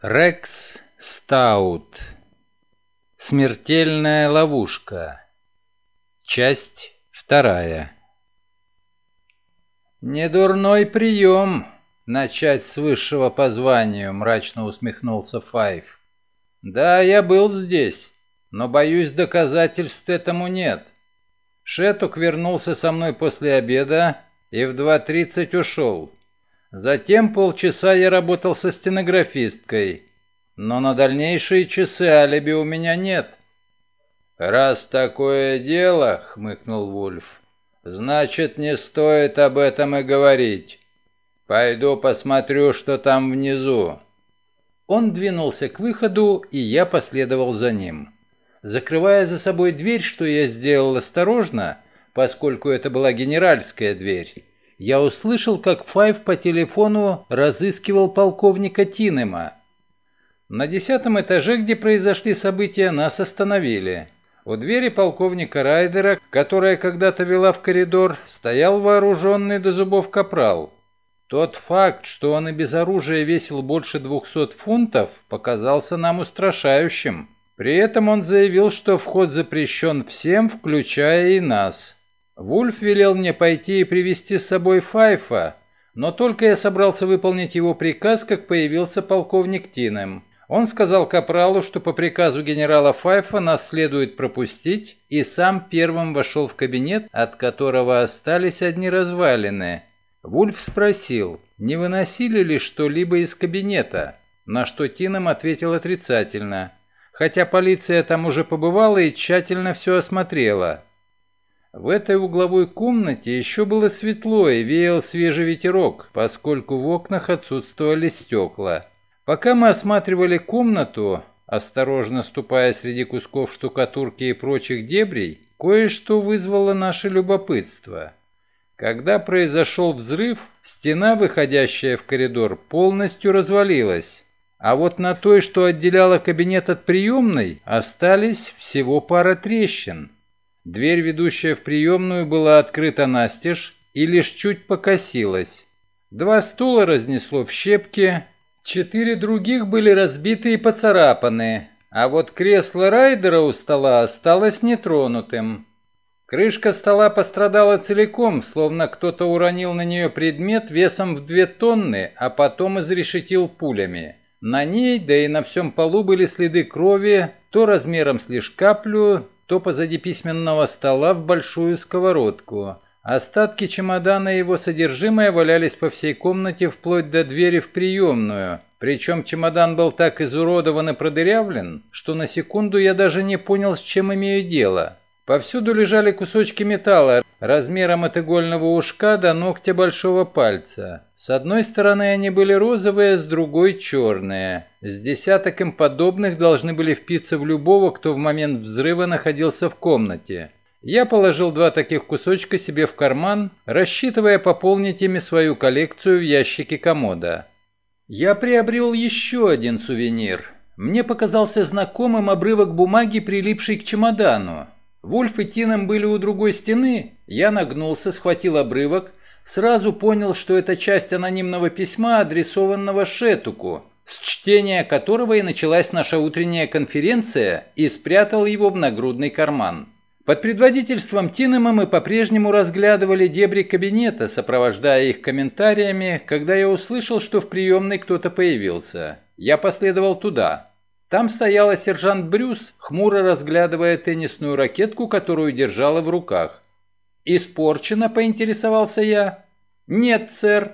Рекс Стаут. Смертельная ловушка. Часть вторая. «Недурной прием начать с высшего по званию», — мрачно усмехнулся Файв. «Да, я был здесь, но, боюсь, доказательств этому нет. Шетук вернулся со мной после обеда и в 2.30 ушел. Затем полчаса я работал со стенографисткой. Но на дальнейшие часы алиби у меня нет. «Раз такое дело», — хмыкнул Вульф, — «значит, не стоит об этом и говорить. Пойду посмотрю, что там внизу». Он двинулся к выходу, и я последовал за ним. Закрывая за собой дверь, что я сделал осторожно, поскольку это была генеральская дверь, я услышал, как Файв по телефону разыскивал полковника Тинема. На десятом этаже, где произошли события, нас остановили. У двери полковника Райдера, которая когда-то вела в коридор, стоял вооруженный до зубов капрал. Тот факт, что он и без оружия весил больше 200 фунтов, показался нам устрашающим. При этом он заявил, что вход запрещен всем, включая и нас. Вульф велел мне пойти и привести с собой Файфа, но только я собрался выполнить его приказ, как появился полковник Тинем. Он сказал Капралу, что по приказу генерала Файфа нас следует пропустить, и сам первым вошел в кабинет, от которого остались одни развалины. Вульф спросил, не выносили ли что-либо из кабинета, на что Тинем ответил отрицательно, хотя полиция там уже побывала и тщательно все осмотрела. В этой угловой комнате еще было светло и веял свежий ветерок, поскольку в окнах отсутствовали стекла. Пока мы осматривали комнату, осторожно ступая среди кусков штукатурки и прочих дебрей, кое-что вызвало наше любопытство. Когда произошел взрыв, стена, выходящая в коридор, полностью развалилась. А вот на той, что отделяла кабинет от приемной, остались всего пара трещин. Дверь, ведущая в приемную, была открыта настежь и лишь чуть покосилась. Два стула разнесло в щепки, четыре других были разбиты и поцарапаны, а вот кресло райдера у стола осталось нетронутым. Крышка стола пострадала целиком, словно кто-то уронил на нее предмет весом в две тонны, а потом изрешетил пулями. На ней, да и на всем полу были следы крови, то размером с лишь каплю, то позади письменного стола в большую сковородку. Остатки чемодана и его содержимое валялись по всей комнате вплоть до двери в приемную. Причем чемодан был так изуродован и продырявлен, что на секунду я даже не понял, с чем имею дело. Повсюду лежали кусочки металла размером от игольного ушка до ногтя большого пальца. С одной стороны они были розовые, с другой черные. С десяток им подобных должны были впиться в любого, кто в момент взрыва находился в комнате. Я положил два таких кусочка себе в карман, рассчитывая пополнить ими свою коллекцию в ящике комода. Я приобрел еще один сувенир. Мне показался знакомым обрывок бумаги, прилипший к чемодану. Вульф и Тином были у другой стены, я нагнулся, схватил обрывок, сразу понял, что это часть анонимного письма, адресованного Шетуку, с чтения которого и началась наша утренняя конференция, и спрятал его в нагрудный карман. Под предводительством Тинема мы по-прежнему разглядывали дебри кабинета, сопровождая их комментариями, когда я услышал, что в приемной кто-то появился. Я последовал туда. Там стояла сержант Брюс, хмуро разглядывая теннисную ракетку, которую держала в руках. «Испорчено?» – поинтересовался я. «Нет, сэр».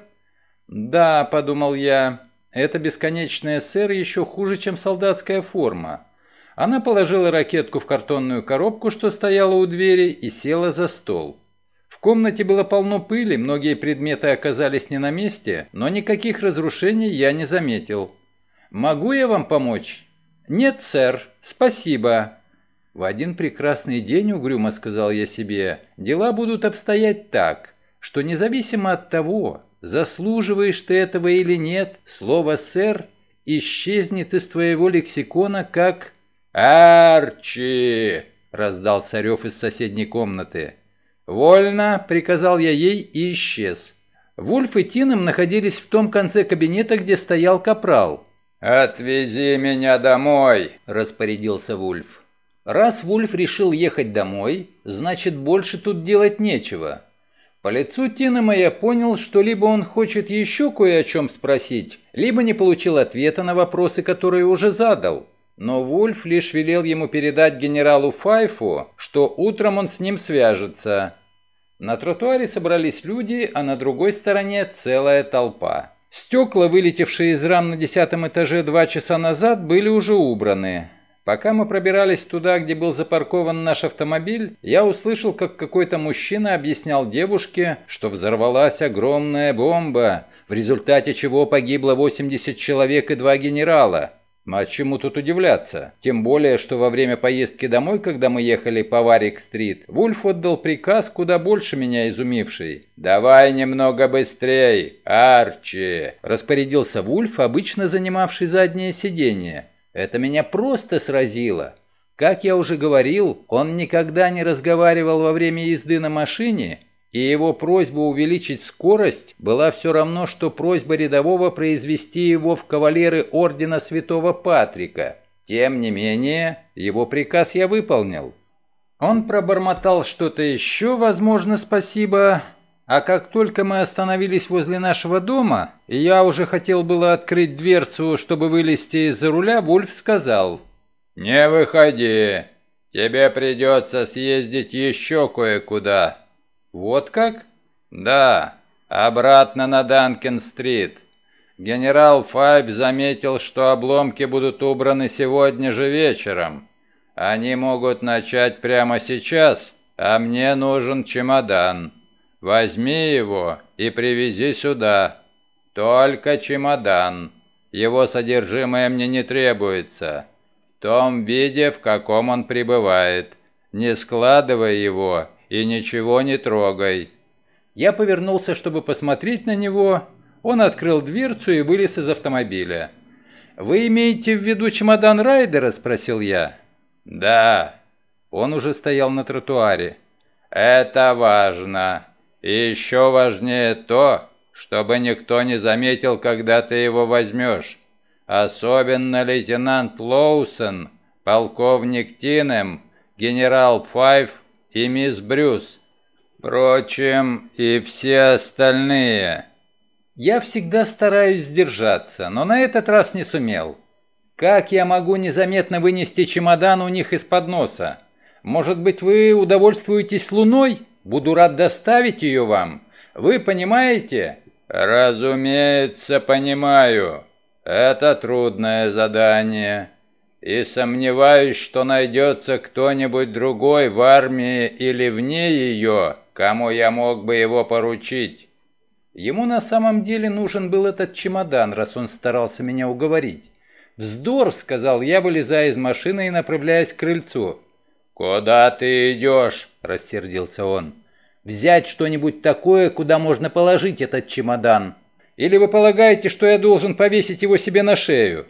«Да», – подумал я, – «это бесконечная сэр еще хуже, чем солдатская форма». Она положила ракетку в картонную коробку, что стояла у двери, и села за стол. В комнате было полно пыли, многие предметы оказались не на месте, но никаких разрушений я не заметил. «Могу я вам помочь?» «Нет, сэр, спасибо». В один прекрасный день, угрюмо сказал я себе, дела будут обстоять так, что независимо от того, заслуживаешь ты этого или нет, слово «сэр» исчезнет из твоего лексикона как «Арчи!» — раздал Царев из соседней комнаты. «Вольно!» — приказал я ей и исчез. Вульф и Тином находились в том конце кабинета, где стоял капрал. «Отвези меня домой!» – распорядился Вульф. Раз Вульф решил ехать домой, значит больше тут делать нечего. По лицу Тинема я понял, что либо он хочет еще кое о чем спросить, либо не получил ответа на вопросы, которые уже задал. Но Вульф лишь велел ему передать генералу Файфу, что утром он с ним свяжется. На тротуаре собрались люди, а на другой стороне целая толпа. Стекла, вылетевшие из рам на десятом этаже два часа назад, были уже убраны. Пока мы пробирались туда, где был запаркован наш автомобиль, я услышал, как какой-то мужчина объяснял девушке, что взорвалась огромная бомба, в результате чего погибло 80 человек и два генерала. А чему тут удивляться? Тем более, что во время поездки домой, когда мы ехали по Варик-стрит, Вульф отдал приказ, куда больше меня изумивший. «Давай немного быстрее, Арчи!» Распорядился Вульф, обычно занимавший заднее сиденье. «Это меня просто сразило!» Как я уже говорил, он никогда не разговаривал во время езды на машине и его просьба увеличить скорость была все равно, что просьба рядового произвести его в кавалеры Ордена Святого Патрика. Тем не менее, его приказ я выполнил. Он пробормотал что-то еще, возможно, спасибо, а как только мы остановились возле нашего дома, и я уже хотел было открыть дверцу, чтобы вылезти из-за руля, Вульф сказал «Не выходи, тебе придется съездить еще кое-куда». «Вот как?» «Да, обратно на Данкин-стрит. Генерал Файб заметил, что обломки будут убраны сегодня же вечером. Они могут начать прямо сейчас, а мне нужен чемодан. Возьми его и привези сюда. Только чемодан. Его содержимое мне не требуется. В том виде, в каком он прибывает. Не складывай его и ничего не трогай». Я повернулся, чтобы посмотреть на него. Он открыл дверцу и вылез из автомобиля. «Вы имеете в виду чемодан Райдера?» – спросил я. «Да». Он уже стоял на тротуаре. «Это важно. И еще важнее то, чтобы никто не заметил, когда ты его возьмешь. Особенно лейтенант Лоусон, полковник Тинем, генерал Файв и мисс Брюс. Впрочем, и все остальные. Я всегда стараюсь сдержаться, но на этот раз не сумел. Как я могу незаметно вынести чемодан у них из-под носа? Может быть, вы удовольствуетесь луной? Буду рад доставить ее вам. Вы понимаете? Разумеется, понимаю. Это трудное задание и сомневаюсь, что найдется кто-нибудь другой в армии или вне ее, кому я мог бы его поручить. Ему на самом деле нужен был этот чемодан, раз он старался меня уговорить. «Вздор!» — сказал я, вылезая из машины и направляясь к крыльцу. «Куда ты идешь?» — рассердился он. «Взять что-нибудь такое, куда можно положить этот чемодан. Или вы полагаете, что я должен повесить его себе на шею?»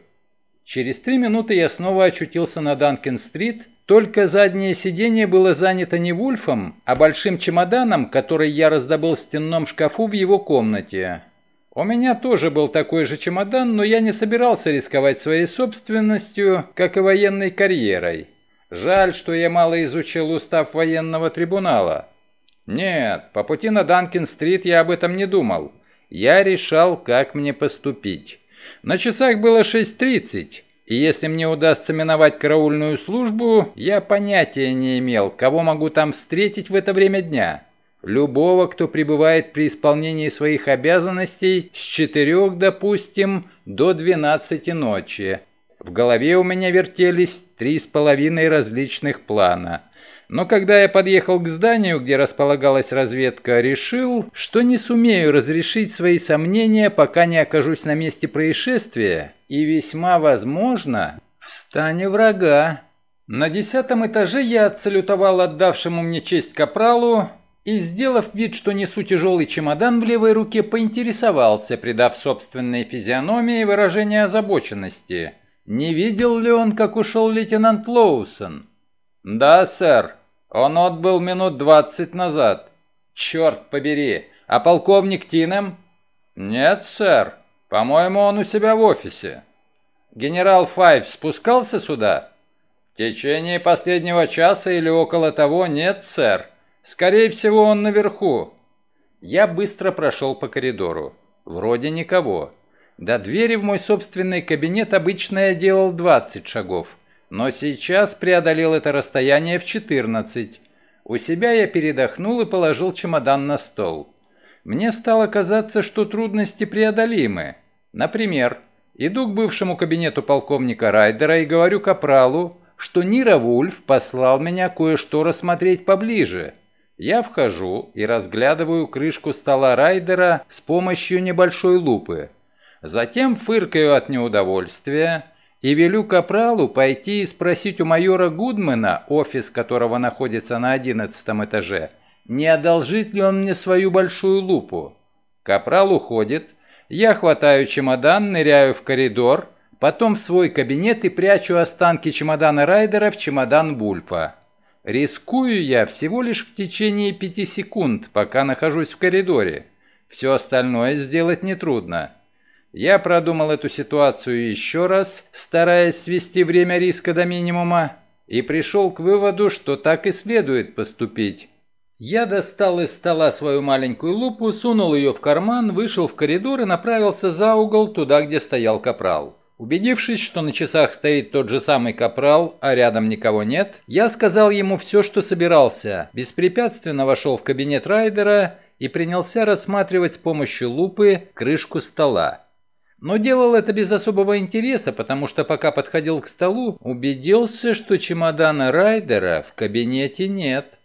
Через три минуты я снова очутился на Данкин-стрит, только заднее сиденье было занято не Вульфом, а большим чемоданом, который я раздобыл в стенном шкафу в его комнате. У меня тоже был такой же чемодан, но я не собирался рисковать своей собственностью, как и военной карьерой. Жаль, что я мало изучил устав военного трибунала. Нет, по пути на Данкин-стрит я об этом не думал. Я решал, как мне поступить. На часах было 6.30, и если мне удастся миновать караульную службу, я понятия не имел, кого могу там встретить в это время дня. Любого, кто пребывает при исполнении своих обязанностей с 4, допустим, до 12 ночи. В голове у меня вертелись три с половиной различных плана – но когда я подъехал к зданию, где располагалась разведка, решил, что не сумею разрешить свои сомнения, пока не окажусь на месте происшествия, и весьма возможно в врага. На десятом этаже я отсалютовал отдавшему мне честь капралу и, сделав вид, что несу тяжелый чемодан в левой руке, поинтересовался, придав собственной физиономии выражение озабоченности. Не видел ли он, как ушел лейтенант Лоусон? «Да, сэр», он отбыл минут двадцать назад. Черт побери, а полковник Тинем? Нет, сэр. По-моему, он у себя в офисе. Генерал Файв спускался сюда? В течение последнего часа или около того нет, сэр. Скорее всего, он наверху. Я быстро прошел по коридору. Вроде никого. До двери в мой собственный кабинет обычно я делал 20 шагов но сейчас преодолел это расстояние в 14. У себя я передохнул и положил чемодан на стол. Мне стало казаться, что трудности преодолимы. Например, иду к бывшему кабинету полковника Райдера и говорю Капралу, что Нира Вульф послал меня кое-что рассмотреть поближе. Я вхожу и разглядываю крышку стола Райдера с помощью небольшой лупы. Затем фыркаю от неудовольствия, и велю Капралу пойти и спросить у майора Гудмена, офис которого находится на одиннадцатом этаже, не одолжит ли он мне свою большую лупу. Капрал уходит, я хватаю чемодан, ныряю в коридор, потом в свой кабинет и прячу останки чемодана Райдера в чемодан Вульфа. Рискую я всего лишь в течение пяти секунд, пока нахожусь в коридоре. Все остальное сделать нетрудно. Я продумал эту ситуацию еще раз, стараясь свести время риска до минимума, и пришел к выводу, что так и следует поступить. Я достал из стола свою маленькую лупу, сунул ее в карман, вышел в коридор и направился за угол туда, где стоял капрал. Убедившись, что на часах стоит тот же самый капрал, а рядом никого нет, я сказал ему все, что собирался, беспрепятственно вошел в кабинет райдера и принялся рассматривать с помощью лупы крышку стола. Но делал это без особого интереса, потому что пока подходил к столу, убедился, что чемодана Райдера в кабинете нет.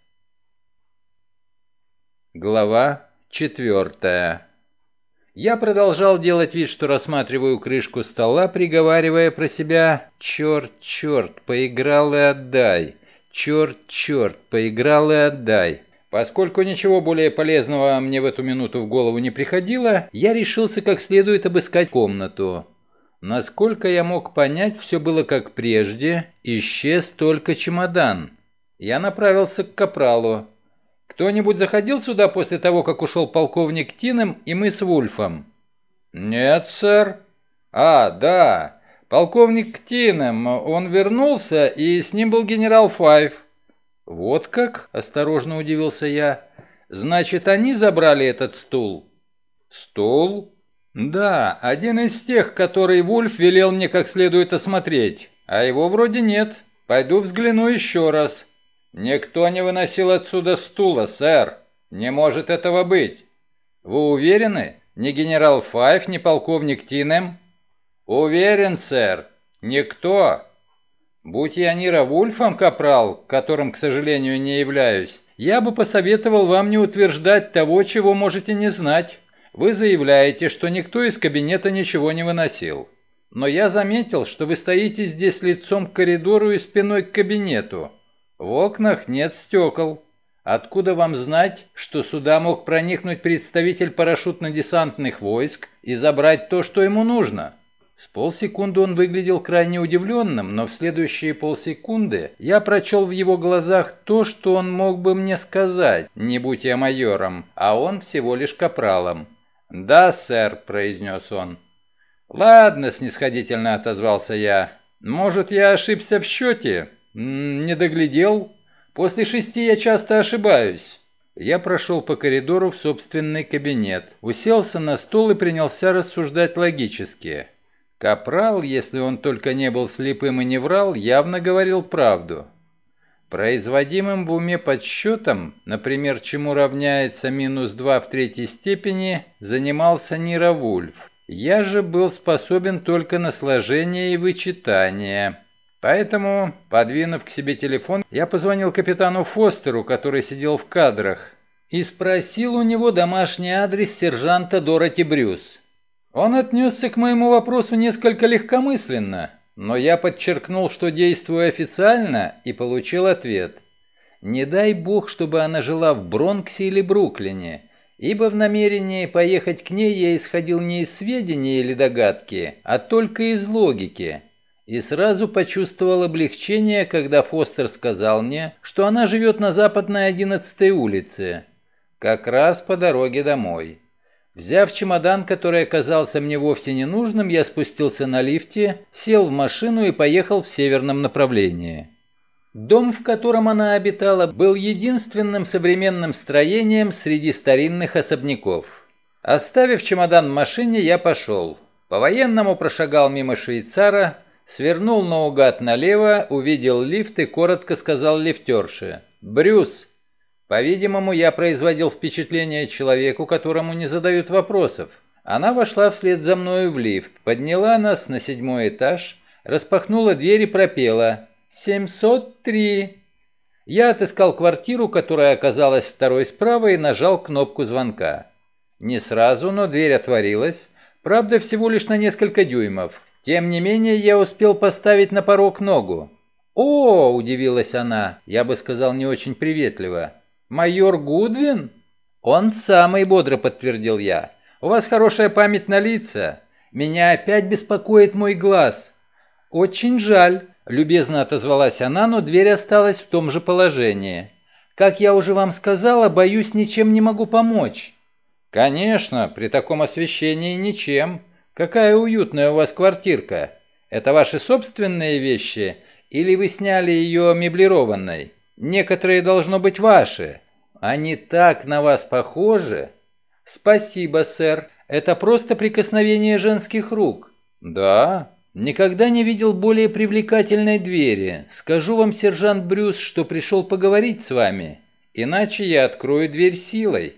Глава четвертая. Я продолжал делать вид, что рассматриваю крышку стола, приговаривая про себя «Черт, черт, поиграл и отдай! Черт, черт, поиграл и отдай!» Поскольку ничего более полезного мне в эту минуту в голову не приходило, я решился как следует обыскать комнату. Насколько я мог понять, все было как прежде, исчез только чемодан. Я направился к капралу. «Кто-нибудь заходил сюда после того, как ушел полковник Тинем и мы с Вульфом?» «Нет, сэр». «А, да. Полковник Тинем. Он вернулся, и с ним был генерал Файв». «Вот как?» – осторожно удивился я. «Значит, они забрали этот стул?» «Стул?» «Да, один из тех, который Вульф велел мне как следует осмотреть. А его вроде нет. Пойду взгляну еще раз». «Никто не выносил отсюда стула, сэр. Не может этого быть». «Вы уверены? Ни генерал Файф, ни полковник Тинем?» «Уверен, сэр. Никто. Будь я Нира Вульфом, капрал, которым, к сожалению, не являюсь, я бы посоветовал вам не утверждать того, чего можете не знать. Вы заявляете, что никто из кабинета ничего не выносил. Но я заметил, что вы стоите здесь лицом к коридору и спиной к кабинету. В окнах нет стекол. Откуда вам знать, что сюда мог проникнуть представитель парашютно-десантных войск и забрать то, что ему нужно?» С полсекунды он выглядел крайне удивленным, но в следующие полсекунды я прочел в его глазах то, что он мог бы мне сказать, не будь я майором, а он всего лишь капралом. «Да, сэр», — произнес он. «Ладно», — снисходительно отозвался я. «Может, я ошибся в счете? Не доглядел? После шести я часто ошибаюсь». Я прошел по коридору в собственный кабинет, уселся на стол и принялся рассуждать логически. Капрал, если он только не был слепым и не врал, явно говорил правду. Производимым в уме подсчетом, например, чему равняется минус 2 в третьей степени, занимался Нира Вульф. Я же был способен только на сложение и вычитание. Поэтому, подвинув к себе телефон, я позвонил капитану Фостеру, который сидел в кадрах, и спросил у него домашний адрес сержанта Дороти Брюс. Он отнесся к моему вопросу несколько легкомысленно, но я подчеркнул, что действую официально, и получил ответ. Не дай бог, чтобы она жила в Бронксе или Бруклине, ибо в намерении поехать к ней я исходил не из сведений или догадки, а только из логики. И сразу почувствовал облегчение, когда Фостер сказал мне, что она живет на западной 11 улице, как раз по дороге домой. Взяв чемодан, который оказался мне вовсе не нужным, я спустился на лифте, сел в машину и поехал в северном направлении. Дом, в котором она обитала, был единственным современным строением среди старинных особняков. Оставив чемодан в машине, я пошел. По-военному прошагал мимо швейцара, свернул наугад налево, увидел лифт и коротко сказал лифтерше «Брюс, по-видимому, я производил впечатление человеку, которому не задают вопросов. Она вошла вслед за мною в лифт, подняла нас на седьмой этаж, распахнула дверь и пропела «703». Я отыскал квартиру, которая оказалась второй справа, и нажал кнопку звонка. Не сразу, но дверь отворилась, правда, всего лишь на несколько дюймов. Тем не менее, я успел поставить на порог ногу. «О!» – удивилась она, я бы сказал не очень приветливо – «Майор Гудвин?» «Он самый», — бодро подтвердил я. «У вас хорошая память на лица. Меня опять беспокоит мой глаз». «Очень жаль», — любезно отозвалась она, но дверь осталась в том же положении. «Как я уже вам сказала, боюсь, ничем не могу помочь». «Конечно, при таком освещении ничем. Какая уютная у вас квартирка. Это ваши собственные вещи или вы сняли ее меблированной?» Некоторые должно быть ваши. Они так на вас похожи. Спасибо, сэр. Это просто прикосновение женских рук. Да, Никогда не видел более привлекательной двери. Скажу вам, сержант Брюс, что пришел поговорить с вами. Иначе я открою дверь силой.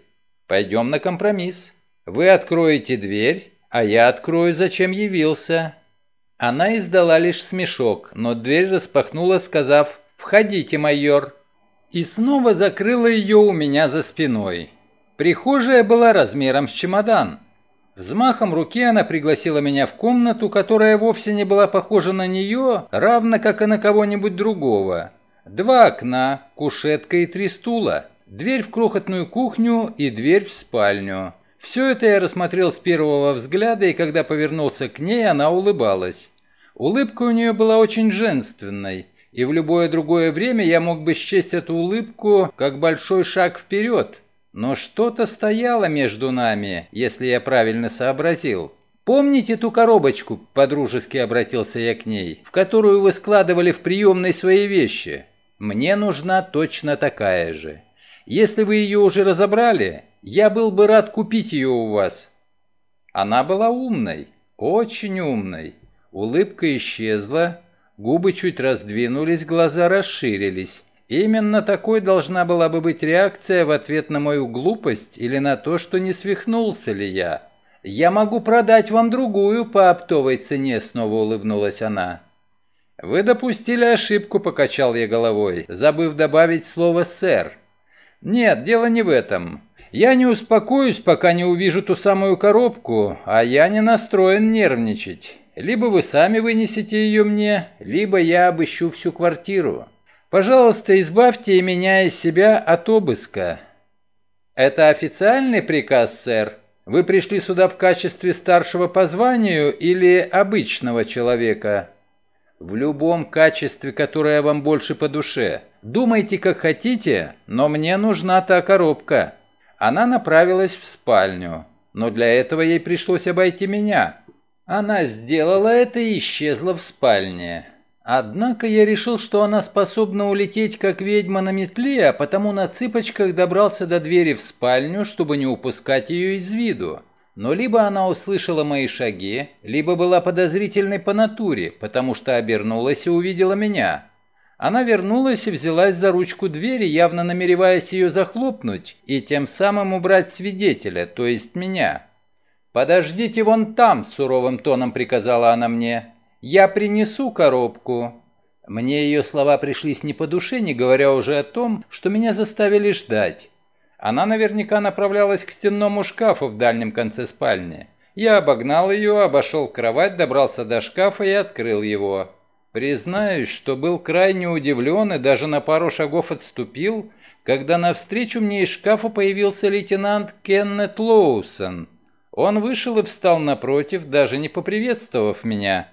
Пойдем на компромисс. Вы откроете дверь, а я открою, зачем явился». Она издала лишь смешок, но дверь распахнула, сказав «Входите, майор!» И снова закрыла ее у меня за спиной. Прихожая была размером с чемодан. Взмахом руки она пригласила меня в комнату, которая вовсе не была похожа на нее, равно как и на кого-нибудь другого. Два окна, кушетка и три стула, дверь в крохотную кухню и дверь в спальню. Все это я рассмотрел с первого взгляда, и когда повернулся к ней, она улыбалась. Улыбка у нее была очень женственной, и в любое другое время я мог бы счесть эту улыбку как большой шаг вперед. Но что-то стояло между нами, если я правильно сообразил. «Помните ту коробочку?» – подружески обратился я к ней, «в которую вы складывали в приемной свои вещи. Мне нужна точно такая же. Если вы ее уже разобрали, я был бы рад купить ее у вас». Она была умной, очень умной. Улыбка исчезла, Губы чуть раздвинулись, глаза расширились. Именно такой должна была бы быть реакция в ответ на мою глупость или на то, что не свихнулся ли я. «Я могу продать вам другую по оптовой цене», — снова улыбнулась она. «Вы допустили ошибку», — покачал я головой, забыв добавить слово «сэр». «Нет, дело не в этом. Я не успокоюсь, пока не увижу ту самую коробку, а я не настроен нервничать. Либо вы сами вынесете ее мне, либо я обыщу всю квартиру. Пожалуйста, избавьте меня из себя от обыска». «Это официальный приказ, сэр? Вы пришли сюда в качестве старшего по званию или обычного человека?» «В любом качестве, которое вам больше по душе. Думайте, как хотите, но мне нужна та коробка». Она направилась в спальню, но для этого ей пришлось обойти меня – она сделала это и исчезла в спальне. Однако я решил, что она способна улететь как ведьма на метле, а потому на цыпочках добрался до двери в спальню, чтобы не упускать ее из виду. Но либо она услышала мои шаги, либо была подозрительной по натуре, потому что обернулась и увидела меня. Она вернулась и взялась за ручку двери, явно намереваясь ее захлопнуть и тем самым убрать свидетеля, то есть меня. «Подождите вон там», — суровым тоном приказала она мне. «Я принесу коробку». Мне ее слова пришлись не по душе, не говоря уже о том, что меня заставили ждать. Она наверняка направлялась к стенному шкафу в дальнем конце спальни. Я обогнал ее, обошел кровать, добрался до шкафа и открыл его. Признаюсь, что был крайне удивлен и даже на пару шагов отступил, когда навстречу мне из шкафа появился лейтенант Кеннет Лоусон – он вышел и встал напротив, даже не поприветствовав меня.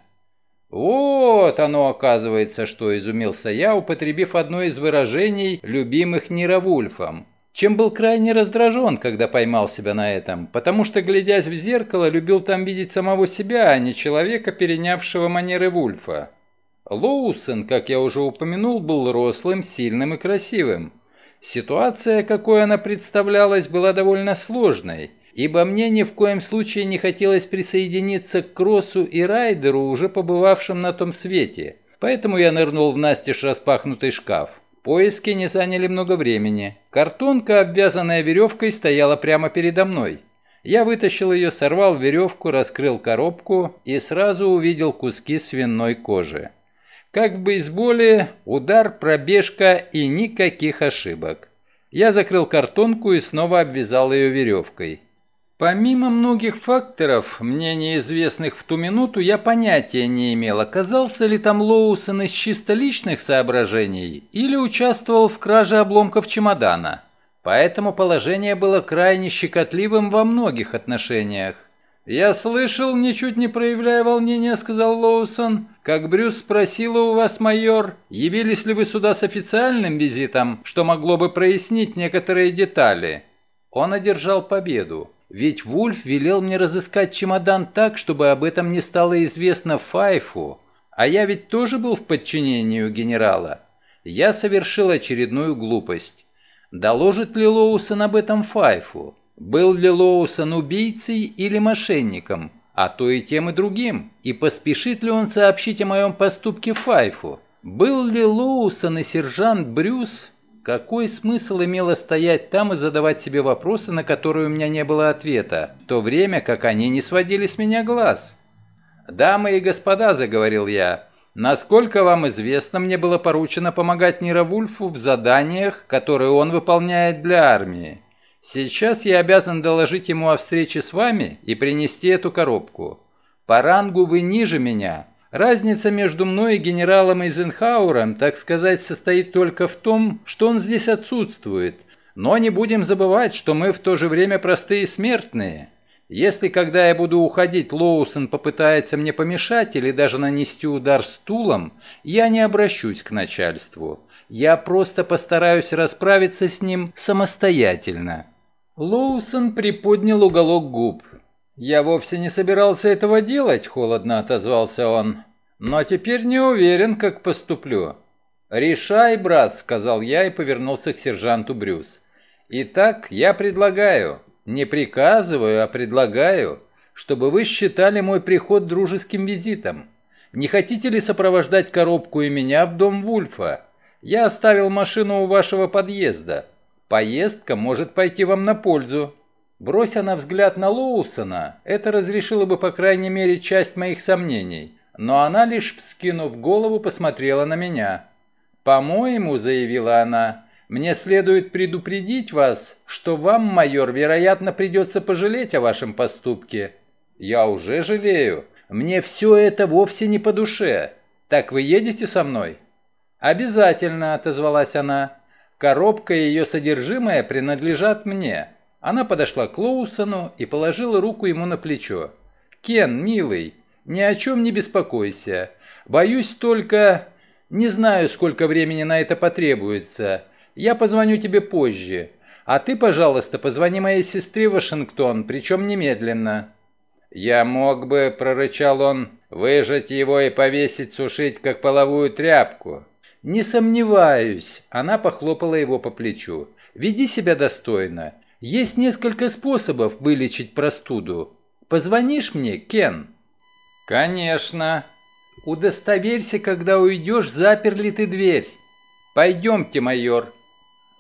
«Вот оно, оказывается, что изумился я, употребив одно из выражений, любимых Нировульфом. Чем был крайне раздражен, когда поймал себя на этом, потому что, глядясь в зеркало, любил там видеть самого себя, а не человека, перенявшего манеры Вульфа. Лоусон, как я уже упомянул, был рослым, сильным и красивым. Ситуация, какой она представлялась, была довольно сложной ибо мне ни в коем случае не хотелось присоединиться к Кроссу и Райдеру, уже побывавшим на том свете. Поэтому я нырнул в настежь распахнутый шкаф. Поиски не заняли много времени. Картонка, обвязанная веревкой, стояла прямо передо мной. Я вытащил ее, сорвал веревку, раскрыл коробку и сразу увидел куски свиной кожи. Как в бейсболе, удар, пробежка и никаких ошибок. Я закрыл картонку и снова обвязал ее веревкой. Помимо многих факторов, мне неизвестных в ту минуту, я понятия не имел, оказался ли там Лоусон из чисто личных соображений или участвовал в краже обломков чемодана. Поэтому положение было крайне щекотливым во многих отношениях. «Я слышал, ничуть не проявляя волнения», — сказал Лоусон, — «как Брюс спросил у вас, майор, явились ли вы сюда с официальным визитом, что могло бы прояснить некоторые детали». Он одержал победу. Ведь Вульф велел мне разыскать чемодан так, чтобы об этом не стало известно Файфу. А я ведь тоже был в подчинении у генерала. Я совершил очередную глупость. Доложит ли Лоусон об этом Файфу? Был ли Лоусон убийцей или мошенником? А то и тем и другим. И поспешит ли он сообщить о моем поступке Файфу? Был ли Лоусон и сержант Брюс какой смысл имело стоять там и задавать себе вопросы, на которые у меня не было ответа, в то время как они не сводили с меня глаз? «Дамы и господа», – заговорил я, – «насколько вам известно, мне было поручено помогать Нировульфу в заданиях, которые он выполняет для армии. Сейчас я обязан доложить ему о встрече с вами и принести эту коробку. По рангу вы ниже меня, Разница между мной и генералом Эйзенхауэром, так сказать, состоит только в том, что он здесь отсутствует. Но не будем забывать, что мы в то же время простые смертные. Если, когда я буду уходить, Лоусон попытается мне помешать или даже нанести удар стулом, я не обращусь к начальству. Я просто постараюсь расправиться с ним самостоятельно». Лоусон приподнял уголок губ. «Я вовсе не собирался этого делать», — холодно отозвался он. «Но теперь не уверен, как поступлю». «Решай, брат», — сказал я и повернулся к сержанту Брюс. «Итак, я предлагаю, не приказываю, а предлагаю, чтобы вы считали мой приход дружеским визитом. Не хотите ли сопровождать коробку и меня в дом Вульфа? Я оставил машину у вашего подъезда. Поездка может пойти вам на пользу». Брось она взгляд на Лоусона, это разрешило бы, по крайней мере, часть моих сомнений. Но она лишь, вскинув голову, посмотрела на меня. «По-моему», — заявила она, — «мне следует предупредить вас, что вам, майор, вероятно, придется пожалеть о вашем поступке». «Я уже жалею. Мне все это вовсе не по душе. Так вы едете со мной?» «Обязательно», — отозвалась она. «Коробка и ее содержимое принадлежат мне». Она подошла к Лоусону и положила руку ему на плечо. «Кен, милый, ни о чем не беспокойся. Боюсь только... Не знаю, сколько времени на это потребуется. Я позвоню тебе позже. А ты, пожалуйста, позвони моей сестре в Вашингтон, причем немедленно». «Я мог бы», — прорычал он, — «выжать его и повесить сушить, как половую тряпку». «Не сомневаюсь», — она похлопала его по плечу. «Веди себя достойно. Есть несколько способов вылечить простуду. Позвонишь мне, Кен?» «Конечно. Удостоверься, когда уйдешь, запер ли ты дверь. Пойдемте, майор».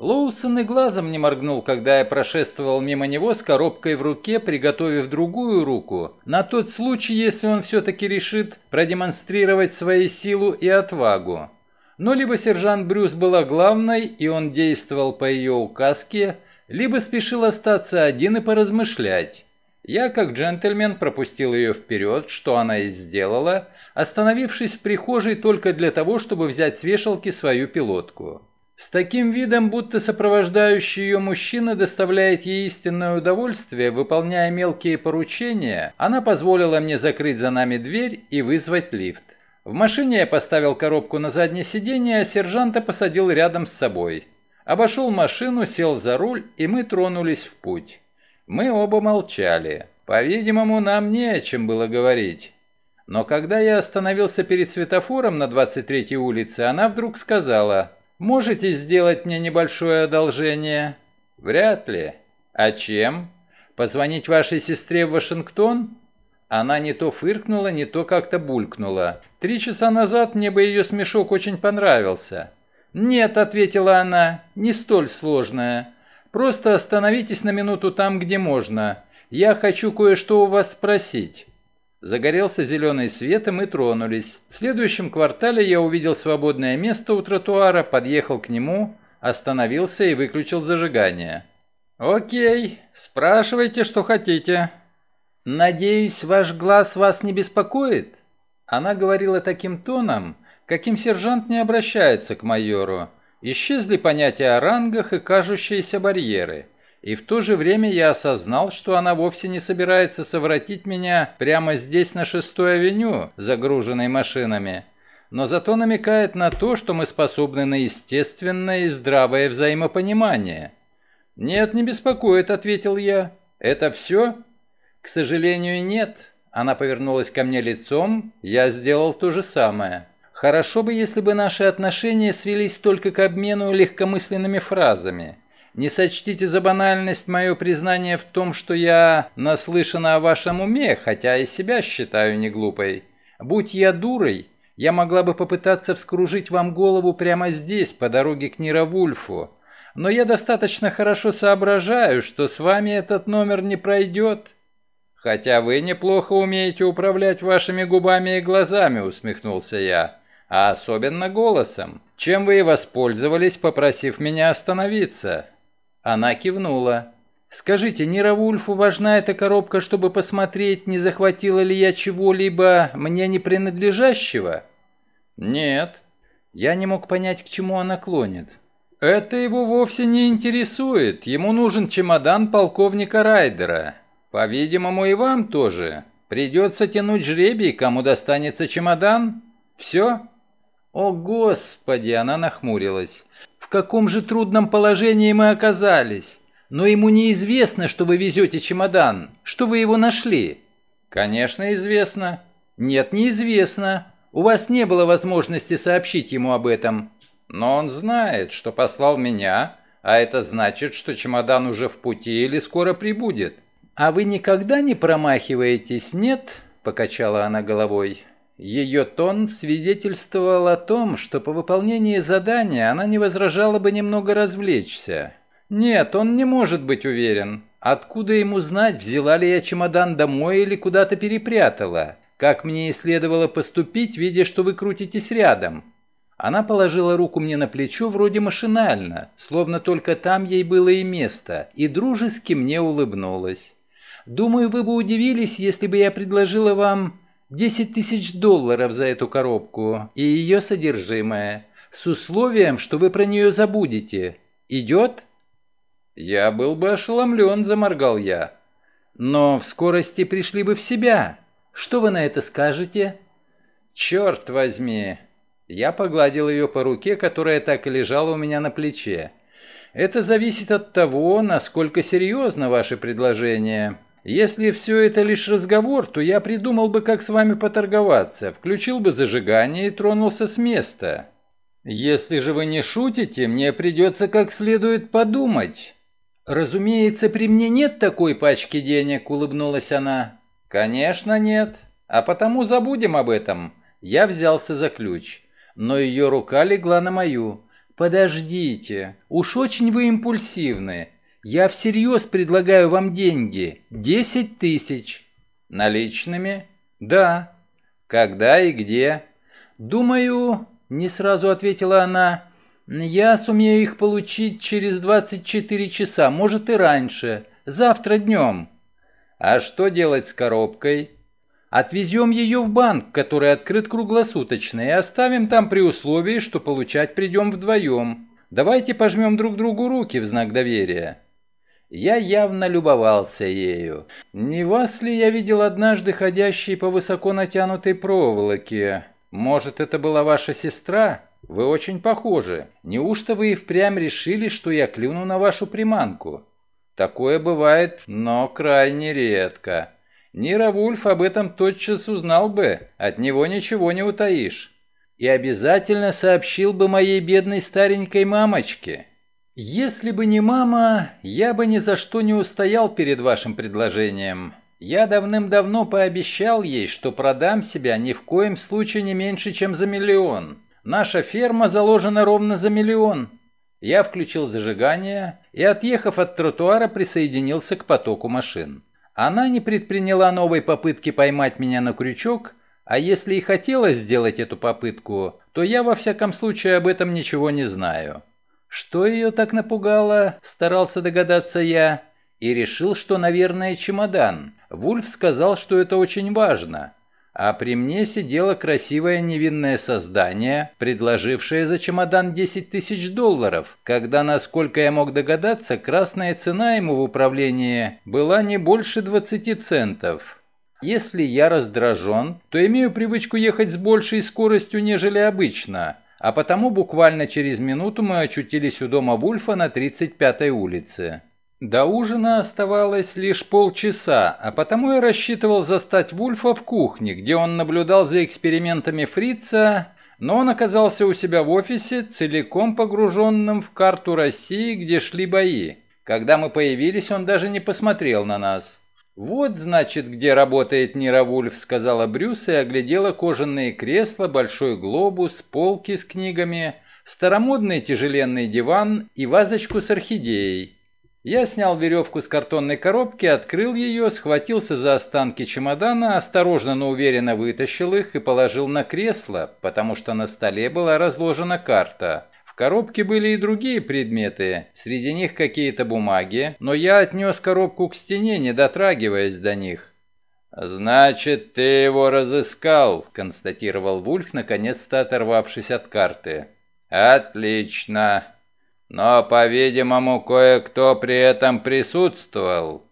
Лоусон и глазом не моргнул, когда я прошествовал мимо него с коробкой в руке, приготовив другую руку, на тот случай, если он все-таки решит продемонстрировать свою силу и отвагу. Но либо сержант Брюс была главной, и он действовал по ее указке, либо спешил остаться один и поразмышлять. Я, как джентльмен, пропустил ее вперед, что она и сделала, остановившись в прихожей только для того, чтобы взять с вешалки свою пилотку. С таким видом, будто сопровождающий ее мужчина доставляет ей истинное удовольствие, выполняя мелкие поручения, она позволила мне закрыть за нами дверь и вызвать лифт. В машине я поставил коробку на заднее сиденье, а сержанта посадил рядом с собой. Обошел машину, сел за руль, и мы тронулись в путь. Мы оба молчали. По-видимому, нам не о чем было говорить. Но когда я остановился перед светофором на 23-й улице, она вдруг сказала, «Можете сделать мне небольшое одолжение?» «Вряд ли». «А чем? Позвонить вашей сестре в Вашингтон?» Она не то фыркнула, не то как-то булькнула. Три часа назад мне бы ее смешок очень понравился. «Нет», — ответила она, — «не столь сложная. Просто остановитесь на минуту там, где можно. Я хочу кое-что у вас спросить». Загорелся зеленый свет, и мы тронулись. В следующем квартале я увидел свободное место у тротуара, подъехал к нему, остановился и выключил зажигание. «Окей, спрашивайте, что хотите». «Надеюсь, ваш глаз вас не беспокоит?» Она говорила таким тоном, каким сержант не обращается к майору. Исчезли понятия о рангах и кажущиеся барьеры. И в то же время я осознал, что она вовсе не собирается совратить меня прямо здесь на шестой авеню, загруженной машинами. Но зато намекает на то, что мы способны на естественное и здравое взаимопонимание. «Нет, не беспокоит», — ответил я. «Это все?» «К сожалению, нет». Она повернулась ко мне лицом, я сделал то же самое. Хорошо бы, если бы наши отношения свелись только к обмену легкомысленными фразами. Не сочтите за банальность мое признание в том, что я наслышана о вашем уме, хотя и себя считаю не глупой. Будь я дурой, я могла бы попытаться вскружить вам голову прямо здесь, по дороге к Нировульфу. Но я достаточно хорошо соображаю, что с вами этот номер не пройдет. Хотя вы неплохо умеете управлять вашими губами и глазами, усмехнулся я а особенно голосом, чем вы и воспользовались, попросив меня остановиться». Она кивнула. «Скажите, Нира Вульфу важна эта коробка, чтобы посмотреть, не захватила ли я чего-либо мне не принадлежащего?» «Нет». Я не мог понять, к чему она клонит. «Это его вовсе не интересует. Ему нужен чемодан полковника Райдера. По-видимому, и вам тоже. Придется тянуть жребий, кому достанется чемодан. Все?» О, Господи, она нахмурилась. В каком же трудном положении мы оказались? Но ему неизвестно, что вы везете чемодан, что вы его нашли. Конечно, известно. Нет, неизвестно. У вас не было возможности сообщить ему об этом. Но он знает, что послал меня, а это значит, что чемодан уже в пути или скоро прибудет. А вы никогда не промахиваетесь, нет? Покачала она головой. Ее тон свидетельствовал о том, что по выполнении задания она не возражала бы немного развлечься. Нет, он не может быть уверен. Откуда ему знать, взяла ли я чемодан домой или куда-то перепрятала? Как мне и следовало поступить, видя, что вы крутитесь рядом? Она положила руку мне на плечо вроде машинально, словно только там ей было и место, и дружески мне улыбнулась. Думаю, вы бы удивились, если бы я предложила вам... 10 тысяч долларов за эту коробку и ее содержимое, с условием, что вы про нее забудете. Идет?» «Я был бы ошеломлен», — заморгал я. «Но в скорости пришли бы в себя. Что вы на это скажете?» «Черт возьми!» Я погладил ее по руке, которая так и лежала у меня на плече. «Это зависит от того, насколько серьезно ваше предложение. Если все это лишь разговор, то я придумал бы, как с вами поторговаться, включил бы зажигание и тронулся с места. Если же вы не шутите, мне придется как следует подумать». «Разумеется, при мне нет такой пачки денег», — улыбнулась она. «Конечно нет. А потому забудем об этом». Я взялся за ключ, но ее рука легла на мою. «Подождите. Уж очень вы импульсивны. Я всерьез предлагаю вам деньги. Десять тысяч. Наличными? Да. Когда и где? Думаю, не сразу ответила она. Я сумею их получить через 24 часа, может и раньше. Завтра днем. А что делать с коробкой? Отвезем ее в банк, который открыт круглосуточно, и оставим там при условии, что получать придем вдвоем. Давайте пожмем друг другу руки в знак доверия. Я явно любовался ею. Не вас ли я видел однажды ходящей по высоко натянутой проволоке? Может, это была ваша сестра? Вы очень похожи. Неужто вы и впрямь решили, что я клюну на вашу приманку? Такое бывает, но крайне редко. Нира Вульф об этом тотчас узнал бы, от него ничего не утаишь. И обязательно сообщил бы моей бедной старенькой мамочке. «Если бы не мама, я бы ни за что не устоял перед вашим предложением. Я давным-давно пообещал ей, что продам себя ни в коем случае не меньше, чем за миллион. Наша ферма заложена ровно за миллион». Я включил зажигание и, отъехав от тротуара, присоединился к потоку машин. Она не предприняла новой попытки поймать меня на крючок, а если и хотела сделать эту попытку, то я во всяком случае об этом ничего не знаю. Что ее так напугало, старался догадаться я, и решил, что, наверное, чемодан. Вульф сказал, что это очень важно. А при мне сидело красивое невинное создание, предложившее за чемодан 10 тысяч долларов, когда, насколько я мог догадаться, красная цена ему в управлении была не больше 20 центов. Если я раздражен, то имею привычку ехать с большей скоростью, нежели обычно – а потому буквально через минуту мы очутились у дома Вульфа на 35-й улице. До ужина оставалось лишь полчаса, а потому я рассчитывал застать Вульфа в кухне, где он наблюдал за экспериментами Фрица, но он оказался у себя в офисе, целиком погруженным в карту России, где шли бои. Когда мы появились, он даже не посмотрел на нас. «Вот, значит, где работает Неравульф», — сказала Брюс и оглядела кожаные кресла, большой глобус, полки с книгами, старомодный тяжеленный диван и вазочку с орхидеей. Я снял веревку с картонной коробки, открыл ее, схватился за останки чемодана, осторожно, но уверенно вытащил их и положил на кресло, потому что на столе была разложена карта коробке были и другие предметы, среди них какие-то бумаги, но я отнес коробку к стене, не дотрагиваясь до них. «Значит, ты его разыскал», — констатировал Вульф, наконец-то оторвавшись от карты. «Отлично. Но, по-видимому, кое-кто при этом присутствовал.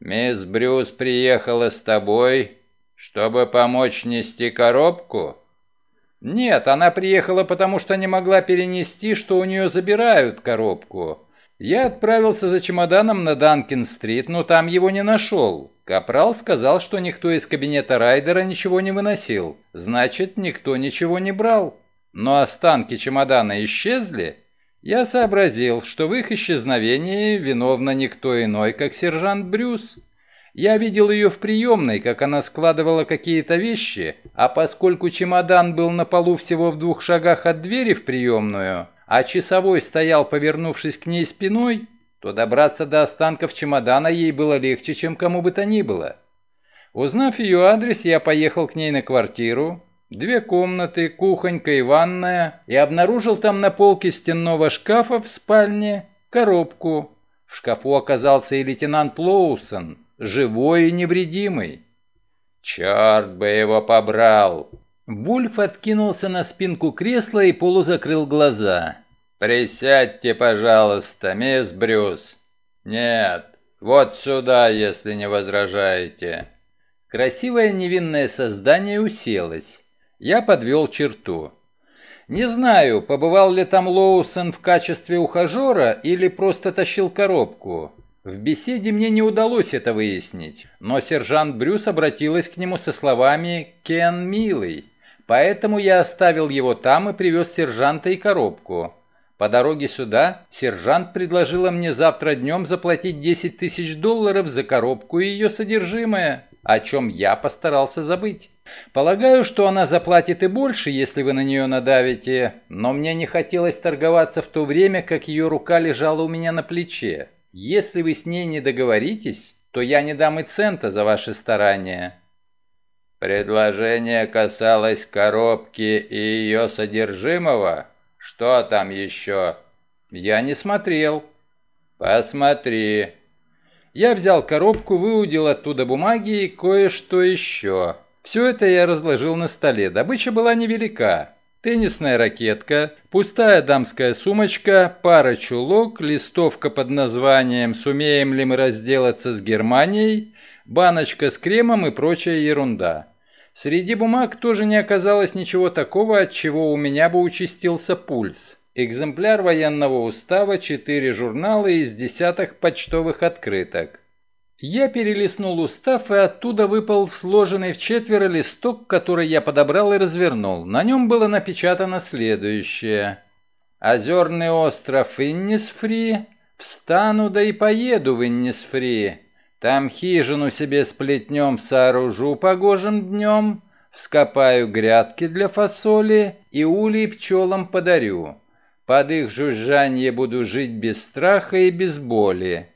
Мисс Брюс приехала с тобой, чтобы помочь нести коробку?» «Нет, она приехала, потому что не могла перенести, что у нее забирают коробку. Я отправился за чемоданом на Данкин-стрит, но там его не нашел. Капрал сказал, что никто из кабинета Райдера ничего не выносил. Значит, никто ничего не брал. Но останки чемодана исчезли?» Я сообразил, что в их исчезновении виновна никто иной, как сержант Брюс. Я видел ее в приемной, как она складывала какие-то вещи, а поскольку чемодан был на полу всего в двух шагах от двери в приемную, а часовой стоял, повернувшись к ней спиной, то добраться до останков чемодана ей было легче, чем кому бы то ни было. Узнав ее адрес, я поехал к ней на квартиру, две комнаты, кухонька и ванная, и обнаружил там на полке стенного шкафа в спальне коробку. В шкафу оказался и лейтенант Лоусон, живой и невредимый. Черт бы его побрал! Вульф откинулся на спинку кресла и полузакрыл глаза. «Присядьте, пожалуйста, мисс Брюс». «Нет, вот сюда, если не возражаете». Красивое невинное создание уселось. Я подвел черту. Не знаю, побывал ли там Лоусон в качестве ухажера или просто тащил коробку. В беседе мне не удалось это выяснить, но сержант Брюс обратилась к нему со словами «Кен, милый». Поэтому я оставил его там и привез сержанта и коробку. По дороге сюда сержант предложила мне завтра днем заплатить 10 тысяч долларов за коробку и ее содержимое, о чем я постарался забыть. Полагаю, что она заплатит и больше, если вы на нее надавите, но мне не хотелось торговаться в то время, как ее рука лежала у меня на плече. Если вы с ней не договоритесь, то я не дам и цента за ваши старания». Предложение касалось коробки и ее содержимого. Что там еще? Я не смотрел. Посмотри. Я взял коробку, выудил оттуда бумаги и кое-что еще. Все это я разложил на столе. Добыча была невелика теннисная ракетка, пустая дамская сумочка, пара чулок, листовка под названием «Сумеем ли мы разделаться с Германией?», баночка с кремом и прочая ерунда. Среди бумаг тоже не оказалось ничего такого, от чего у меня бы участился пульс. Экземпляр военного устава, четыре журнала из десятых почтовых открыток. Я перелистнул устав, и оттуда выпал сложенный в четверо листок, который я подобрал и развернул. На нем было напечатано следующее. «Озерный остров Иннисфри. Встану да и поеду в Иннисфри. Там хижину себе сплетнем сооружу погожим днем, вскопаю грядки для фасоли и улей пчелам подарю. Под их жужжанье буду жить без страха и без боли».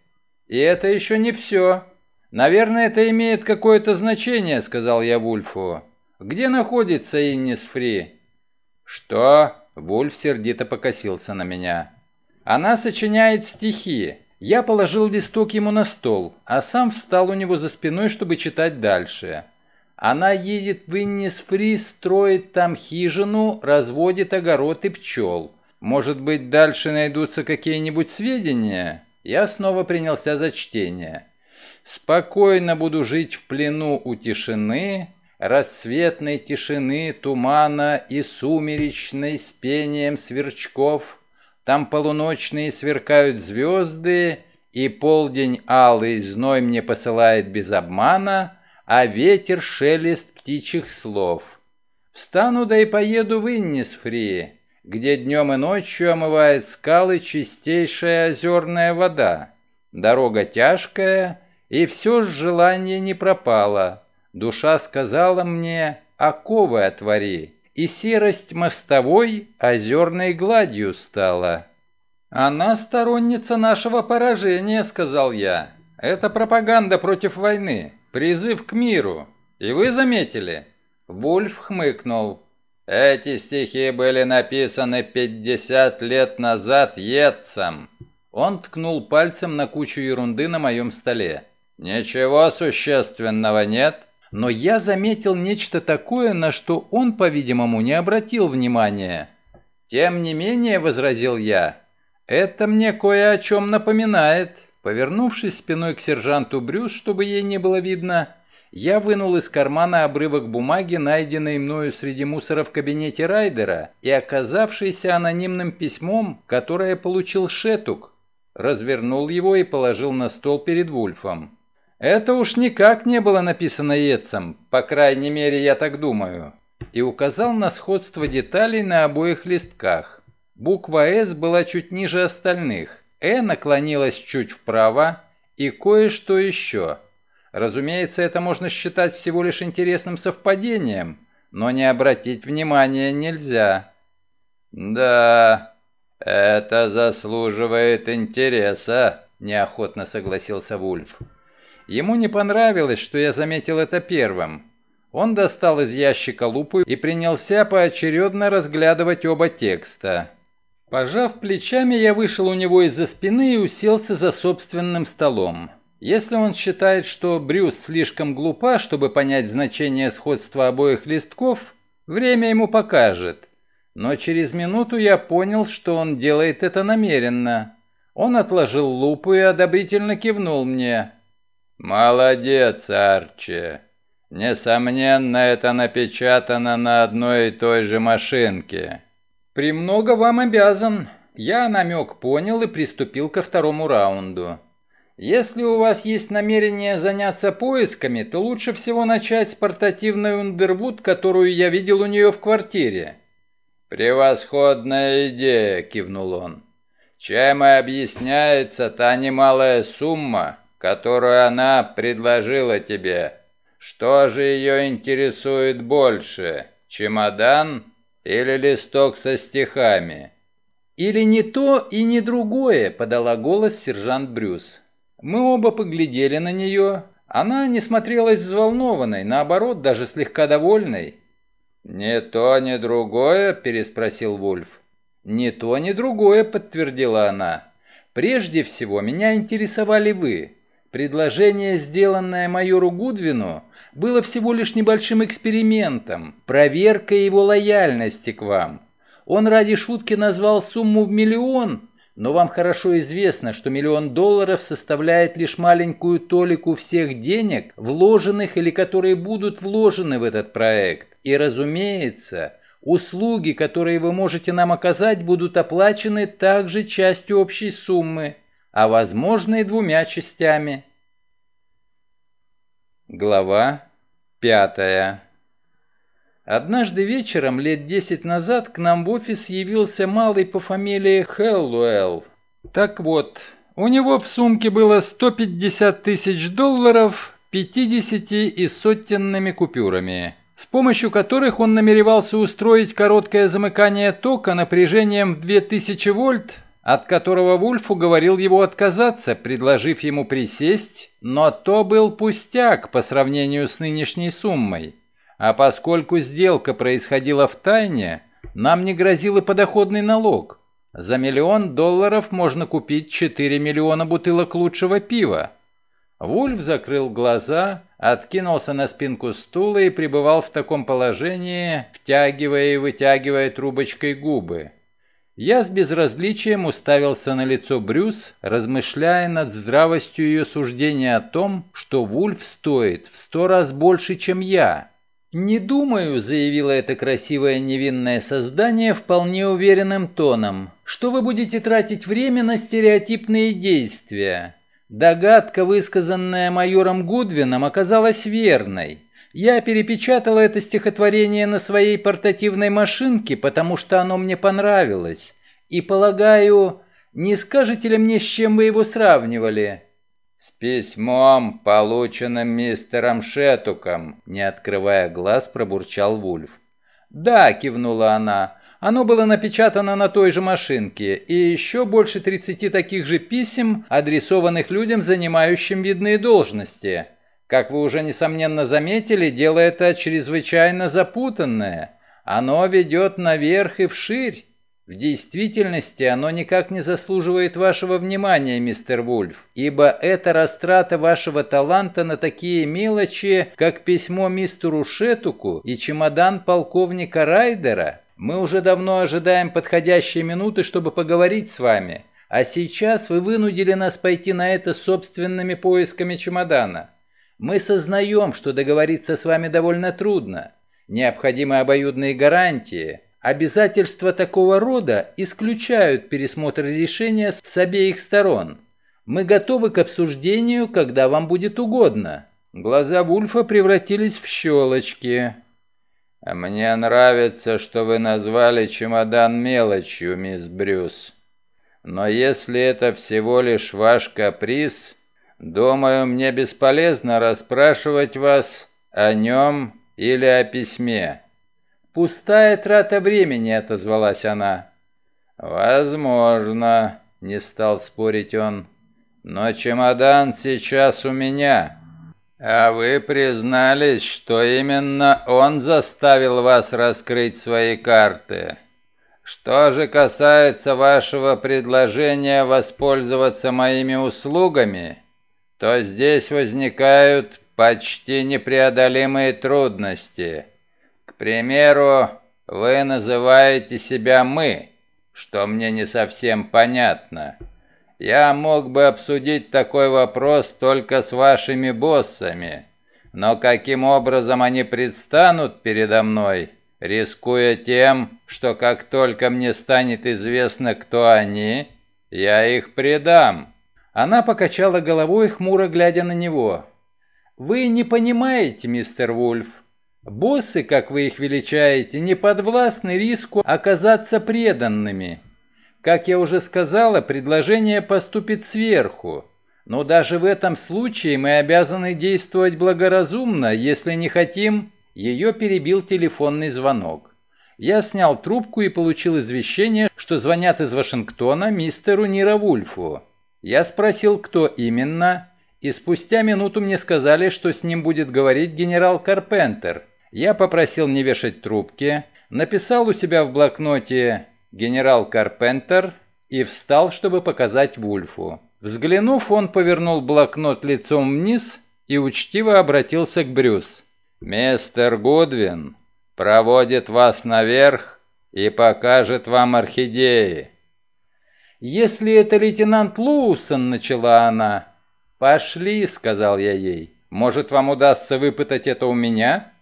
«И это еще не все. Наверное, это имеет какое-то значение», — сказал я Вульфу. «Где находится Иннис Фри?» «Что?» — Вульф сердито покосился на меня. «Она сочиняет стихи. Я положил листок ему на стол, а сам встал у него за спиной, чтобы читать дальше. Она едет в Иннисфри, строит там хижину, разводит огород и пчел. Может быть, дальше найдутся какие-нибудь сведения?» Я снова принялся за чтение. «Спокойно буду жить в плену у тишины, рассветной тишины, тумана и сумеречной с пением сверчков. Там полуночные сверкают звезды, и полдень алый зной мне посылает без обмана, а ветер шелест птичьих слов. Встану да и поеду в Иннисфри где днем и ночью омывает скалы чистейшая озерная вода. Дорога тяжкая, и все ж желание не пропало. Душа сказала мне «Оковы отвори», и серость мостовой озерной гладью стала. «Она сторонница нашего поражения», — сказал я. «Это пропаганда против войны, призыв к миру. И вы заметили?» Вольф хмыкнул. Эти стихи были написаны 50 лет назад Етцем. Он ткнул пальцем на кучу ерунды на моем столе. Ничего существенного нет, но я заметил нечто такое, на что он, по-видимому, не обратил внимания. Тем не менее, возразил я, это мне кое о чем напоминает. Повернувшись спиной к сержанту Брюс, чтобы ей не было видно, я вынул из кармана обрывок бумаги, найденной мною среди мусора в кабинете Райдера и оказавшийся анонимным письмом, которое получил Шетук. Развернул его и положил на стол перед Вульфом. «Это уж никак не было написано Ецем, по крайней мере, я так думаю», и указал на сходство деталей на обоих листках. Буква «С» была чуть ниже остальных, «Э» наклонилась чуть вправо и кое-что еще – Разумеется, это можно считать всего лишь интересным совпадением, но не обратить внимания нельзя. «Да, это заслуживает интереса», – неохотно согласился Вульф. Ему не понравилось, что я заметил это первым. Он достал из ящика лупу и принялся поочередно разглядывать оба текста. Пожав плечами, я вышел у него из-за спины и уселся за собственным столом. Если он считает, что Брюс слишком глупа, чтобы понять значение сходства обоих листков, время ему покажет. Но через минуту я понял, что он делает это намеренно. Он отложил лупу и одобрительно кивнул мне. «Молодец, Арчи. Несомненно, это напечатано на одной и той же машинке». «Премного вам обязан». Я намек понял и приступил ко второму раунду. Если у вас есть намерение заняться поисками, то лучше всего начать с портативной Ундервуд, которую я видел у нее в квартире». «Превосходная идея!» – кивнул он. «Чем и объясняется та немалая сумма, которую она предложила тебе? Что же ее интересует больше, чемодан или листок со стихами?» «Или не то и не другое», – подала голос сержант Брюс. Мы оба поглядели на нее. Она не смотрелась взволнованной, наоборот, даже слегка довольной. «Ни то, ни другое?» – переспросил Вульф. «Ни то, ни другое», – подтвердила она. «Прежде всего, меня интересовали вы. Предложение, сделанное майору Гудвину, было всего лишь небольшим экспериментом, проверкой его лояльности к вам. Он ради шутки назвал сумму в миллион, но вам хорошо известно, что миллион долларов составляет лишь маленькую толику всех денег, вложенных или которые будут вложены в этот проект. И, разумеется, услуги, которые вы можете нам оказать, будут оплачены также частью общей суммы, а возможно и двумя частями. Глава пятая Однажды вечером, лет десять назад, к нам в офис явился малый по фамилии Хеллуэлл. Так вот, у него в сумке было 150 тысяч долларов, 50 и сотенными купюрами, с помощью которых он намеревался устроить короткое замыкание тока напряжением в 2000 вольт, от которого Вульф уговорил его отказаться, предложив ему присесть, но то был пустяк по сравнению с нынешней суммой. А поскольку сделка происходила в тайне, нам не грозил и подоходный налог. За миллион долларов можно купить 4 миллиона бутылок лучшего пива. Вульф закрыл глаза, откинулся на спинку стула и пребывал в таком положении, втягивая и вытягивая трубочкой губы. Я с безразличием уставился на лицо Брюс, размышляя над здравостью ее суждения о том, что Вульф стоит в сто раз больше, чем я. «Не думаю», – заявило это красивое невинное создание вполне уверенным тоном, «что вы будете тратить время на стереотипные действия. Догадка, высказанная майором Гудвином, оказалась верной. Я перепечатала это стихотворение на своей портативной машинке, потому что оно мне понравилось. И полагаю, не скажете ли мне, с чем вы его сравнивали?» «С письмом, полученным мистером Шетуком», — не открывая глаз, пробурчал Вульф. «Да», — кивнула она, — «оно было напечатано на той же машинке, и еще больше 30 таких же писем, адресованных людям, занимающим видные должности. Как вы уже, несомненно, заметили, дело это чрезвычайно запутанное. Оно ведет наверх и вширь. В действительности оно никак не заслуживает вашего внимания, мистер Вульф, ибо это растрата вашего таланта на такие мелочи, как письмо мистеру Шетуку и чемодан полковника Райдера. Мы уже давно ожидаем подходящей минуты, чтобы поговорить с вами, а сейчас вы вынудили нас пойти на это собственными поисками чемодана. Мы сознаем, что договориться с вами довольно трудно. Необходимы обоюдные гарантии – Обязательства такого рода исключают пересмотр решения с обеих сторон. Мы готовы к обсуждению, когда вам будет угодно». Глаза Вульфа превратились в щелочки. «Мне нравится, что вы назвали чемодан мелочью, мисс Брюс. Но если это всего лишь ваш каприз, думаю, мне бесполезно расспрашивать вас о нем или о письме». «Пустая трата времени», — отозвалась она. «Возможно», — не стал спорить он. «Но чемодан сейчас у меня. А вы признались, что именно он заставил вас раскрыть свои карты. Что же касается вашего предложения воспользоваться моими услугами, то здесь возникают почти непреодолимые трудности» примеру, вы называете себя «мы», что мне не совсем понятно. Я мог бы обсудить такой вопрос только с вашими боссами, но каким образом они предстанут передо мной, рискуя тем, что как только мне станет известно, кто они, я их предам». Она покачала головой, хмуро глядя на него. «Вы не понимаете, мистер Вульф. Боссы, как вы их величаете, не подвластны риску оказаться преданными. Как я уже сказала, предложение поступит сверху. Но даже в этом случае мы обязаны действовать благоразумно, если не хотим...» Ее перебил телефонный звонок. Я снял трубку и получил извещение, что звонят из Вашингтона мистеру Нировульфу. Я спросил, кто именно, и спустя минуту мне сказали, что с ним будет говорить генерал Карпентер, я попросил не вешать трубки, написал у себя в блокноте «Генерал Карпентер» и встал, чтобы показать Вульфу. Взглянув, он повернул блокнот лицом вниз и учтиво обратился к Брюс. «Мистер Гудвин проводит вас наверх и покажет вам орхидеи». «Если это лейтенант Луусон, начала она. «Пошли», — сказал я ей. «Может, вам удастся выпытать это у меня?»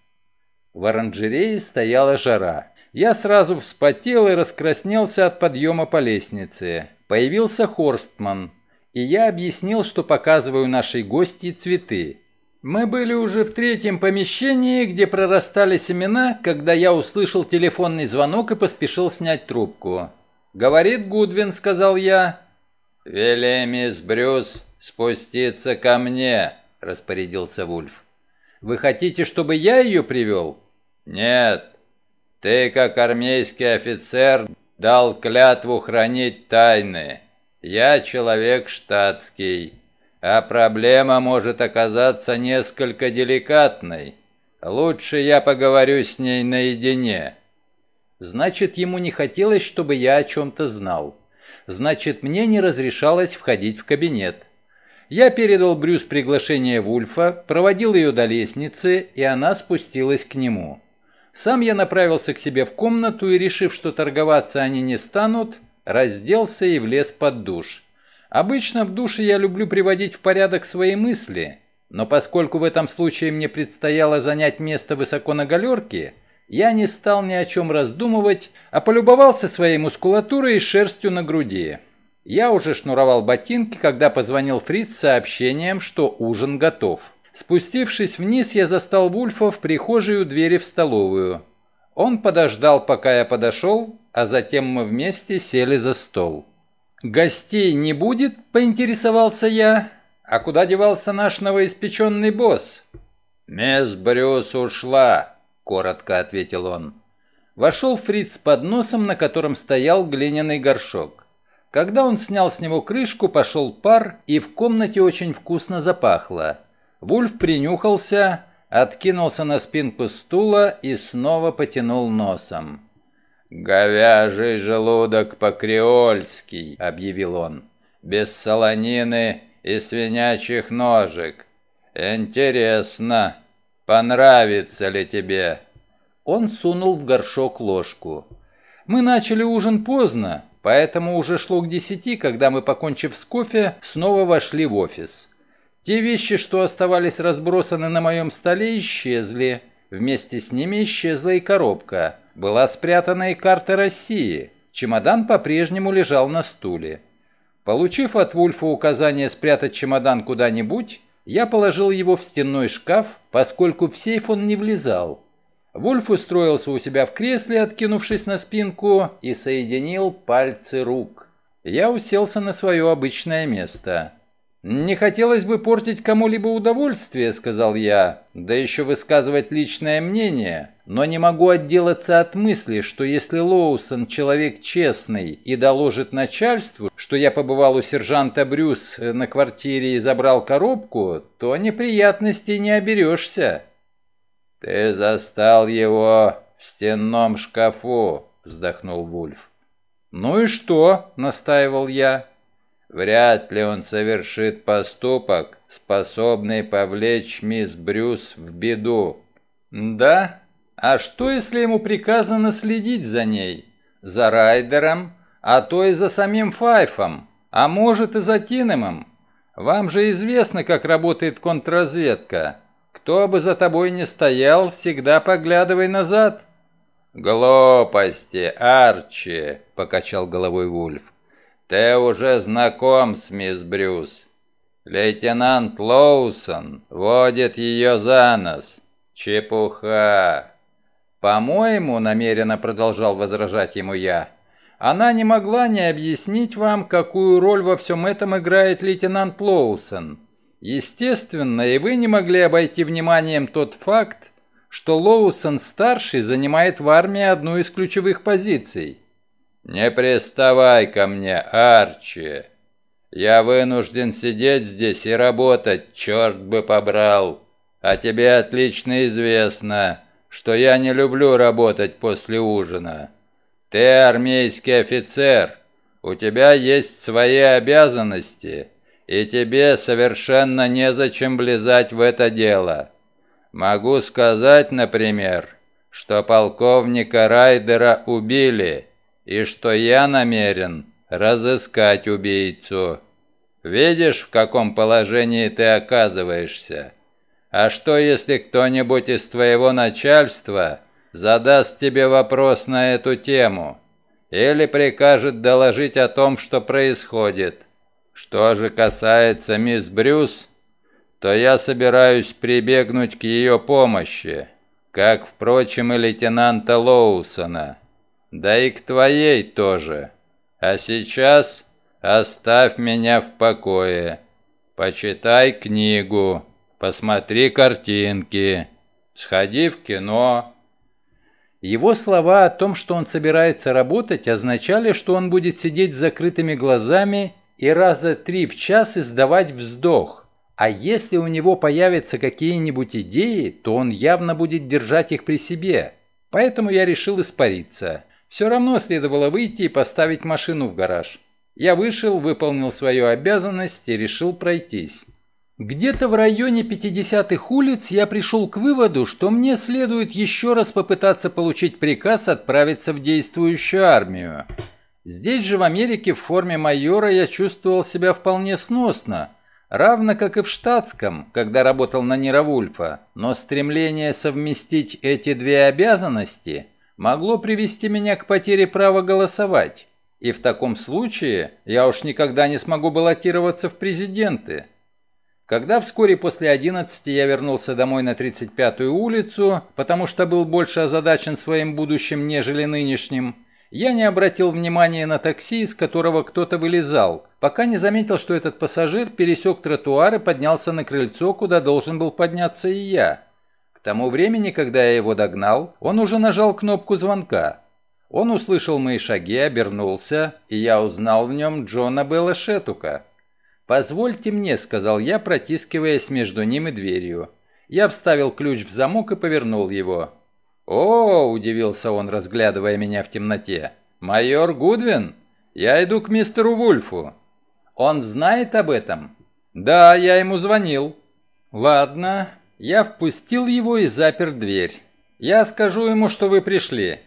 В оранжерее стояла жара. Я сразу вспотел и раскраснелся от подъема по лестнице. Появился Хорстман, и я объяснил, что показываю нашей гости цветы. Мы были уже в третьем помещении, где прорастали семена, когда я услышал телефонный звонок и поспешил снять трубку. «Говорит Гудвин», — сказал я. «Вели мисс Брюс спуститься ко мне», — распорядился Вульф. «Вы хотите, чтобы я ее привел?» «Нет, ты, как армейский офицер, дал клятву хранить тайны. Я человек штатский, а проблема может оказаться несколько деликатной. Лучше я поговорю с ней наедине». «Значит, ему не хотелось, чтобы я о чем-то знал. Значит, мне не разрешалось входить в кабинет». Я передал Брюс приглашение Вульфа, проводил ее до лестницы, и она спустилась к нему. Сам я направился к себе в комнату и, решив, что торговаться они не станут, разделся и влез под душ. Обычно в душе я люблю приводить в порядок свои мысли, но поскольку в этом случае мне предстояло занять место высоко на галерке, я не стал ни о чем раздумывать, а полюбовался своей мускулатурой и шерстью на груди. Я уже шнуровал ботинки, когда позвонил Фриц с сообщением, что ужин готов. Спустившись вниз, я застал Вульфа в прихожей у двери в столовую. Он подождал, пока я подошел, а затем мы вместе сели за стол. «Гостей не будет?» – поинтересовался я. «А куда девался наш новоиспеченный босс?» «Мисс Брюс ушла», – коротко ответил он. Вошел Фриц с подносом, на котором стоял глиняный горшок. Когда он снял с него крышку, пошел пар, и в комнате очень вкусно запахло. Вульф принюхался, откинулся на спинку стула и снова потянул носом. «Говяжий желудок по-креольский», — объявил он, — «без солонины и свинячьих ножек. Интересно, понравится ли тебе?» Он сунул в горшок ложку. «Мы начали ужин поздно, поэтому уже шло к десяти, когда мы, покончив с кофе, снова вошли в офис». Те вещи, что оставались разбросаны на моем столе, исчезли. Вместе с ними исчезла и коробка. Была спрятана и карта России. Чемодан по-прежнему лежал на стуле. Получив от Вульфа указание спрятать чемодан куда-нибудь, я положил его в стенной шкаф, поскольку в сейф он не влезал. Вульф устроился у себя в кресле, откинувшись на спинку, и соединил пальцы рук. Я уселся на свое обычное место. «Не хотелось бы портить кому-либо удовольствие», — сказал я, — «да еще высказывать личное мнение, но не могу отделаться от мысли, что если Лоусон человек честный и доложит начальству, что я побывал у сержанта Брюс э, на квартире и забрал коробку, то неприятностей не оберешься». «Ты застал его в стенном шкафу», — вздохнул Вульф. «Ну и что?» — настаивал я. Вряд ли он совершит поступок, способный повлечь мисс Брюс в беду. Да? А что, если ему приказано следить за ней? За Райдером, а то и за самим Файфом, а может и за Тинемом? Вам же известно, как работает контрразведка. Кто бы за тобой ни стоял, всегда поглядывай назад. «Глупости, Арчи!» – покачал головой Вульф. Ты уже знаком с мисс Брюс. Лейтенант Лоусон водит ее за нос. Чепуха. По-моему, намеренно продолжал возражать ему я, она не могла не объяснить вам, какую роль во всем этом играет лейтенант Лоусон. Естественно, и вы не могли обойти вниманием тот факт, что Лоусон-старший занимает в армии одну из ключевых позиций. «Не приставай ко мне, Арчи! Я вынужден сидеть здесь и работать, черт бы побрал! А тебе отлично известно, что я не люблю работать после ужина. Ты армейский офицер, у тебя есть свои обязанности, и тебе совершенно незачем влезать в это дело. Могу сказать, например, что полковника Райдера убили» и что я намерен разыскать убийцу. Видишь, в каком положении ты оказываешься? А что, если кто-нибудь из твоего начальства задаст тебе вопрос на эту тему или прикажет доложить о том, что происходит? Что же касается мисс Брюс, то я собираюсь прибегнуть к ее помощи, как, впрочем, и лейтенанта Лоусона» да и к твоей тоже. А сейчас оставь меня в покое. Почитай книгу, посмотри картинки, сходи в кино». Его слова о том, что он собирается работать, означали, что он будет сидеть с закрытыми глазами и раза три в час издавать вздох. А если у него появятся какие-нибудь идеи, то он явно будет держать их при себе. Поэтому я решил испариться. Все равно следовало выйти и поставить машину в гараж. Я вышел, выполнил свою обязанность и решил пройтись. Где-то в районе 50-х улиц я пришел к выводу, что мне следует еще раз попытаться получить приказ отправиться в действующую армию. Здесь же в Америке в форме майора я чувствовал себя вполне сносно, равно как и в штатском, когда работал на Нера но стремление совместить эти две обязанности – могло привести меня к потере права голосовать. И в таком случае я уж никогда не смогу баллотироваться в президенты. Когда вскоре после 11 я вернулся домой на 35-ю улицу, потому что был больше озадачен своим будущим, нежели нынешним, я не обратил внимания на такси, из которого кто-то вылезал, пока не заметил, что этот пассажир пересек тротуар и поднялся на крыльцо, куда должен был подняться и я тому времени, когда я его догнал, он уже нажал кнопку звонка. Он услышал мои шаги, обернулся, и я узнал в нем Джона Белла Шетука. «Позвольте мне», — сказал я, протискиваясь между ним и дверью. Я вставил ключ в замок и повернул его. «О!» – удивился он, разглядывая меня в темноте. «Майор Гудвин? Я иду к мистеру Вульфу». «Он знает об этом?» «Да, я ему звонил». «Ладно, я впустил его и запер дверь. Я скажу ему, что вы пришли.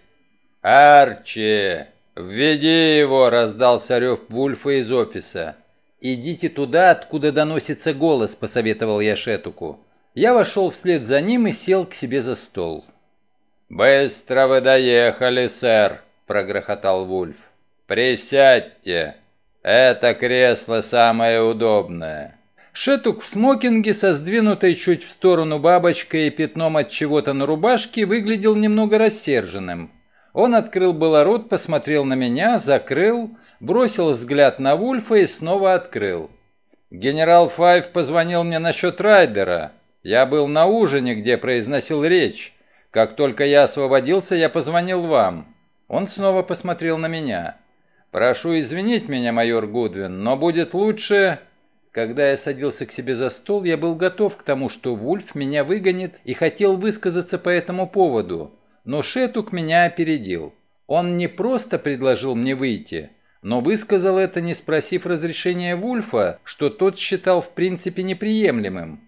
«Арчи! Введи его!» – раздался рев Вульфа из офиса. «Идите туда, откуда доносится голос», – посоветовал я Шетуку. Я вошел вслед за ним и сел к себе за стол. «Быстро вы доехали, сэр», – прогрохотал Вульф. «Присядьте. Это кресло самое удобное». Шетук в смокинге со сдвинутой чуть в сторону бабочкой и пятном от чего-то на рубашке выглядел немного рассерженным. Он открыл было рот, посмотрел на меня, закрыл, бросил взгляд на Вульфа и снова открыл. «Генерал Файв позвонил мне насчет Райдера. Я был на ужине, где произносил речь. Как только я освободился, я позвонил вам». Он снова посмотрел на меня. «Прошу извинить меня, майор Гудвин, но будет лучше, когда я садился к себе за стол, я был готов к тому, что Вульф меня выгонит и хотел высказаться по этому поводу. Но Шетук меня опередил. Он не просто предложил мне выйти, но высказал это, не спросив разрешения Вульфа, что тот считал в принципе неприемлемым.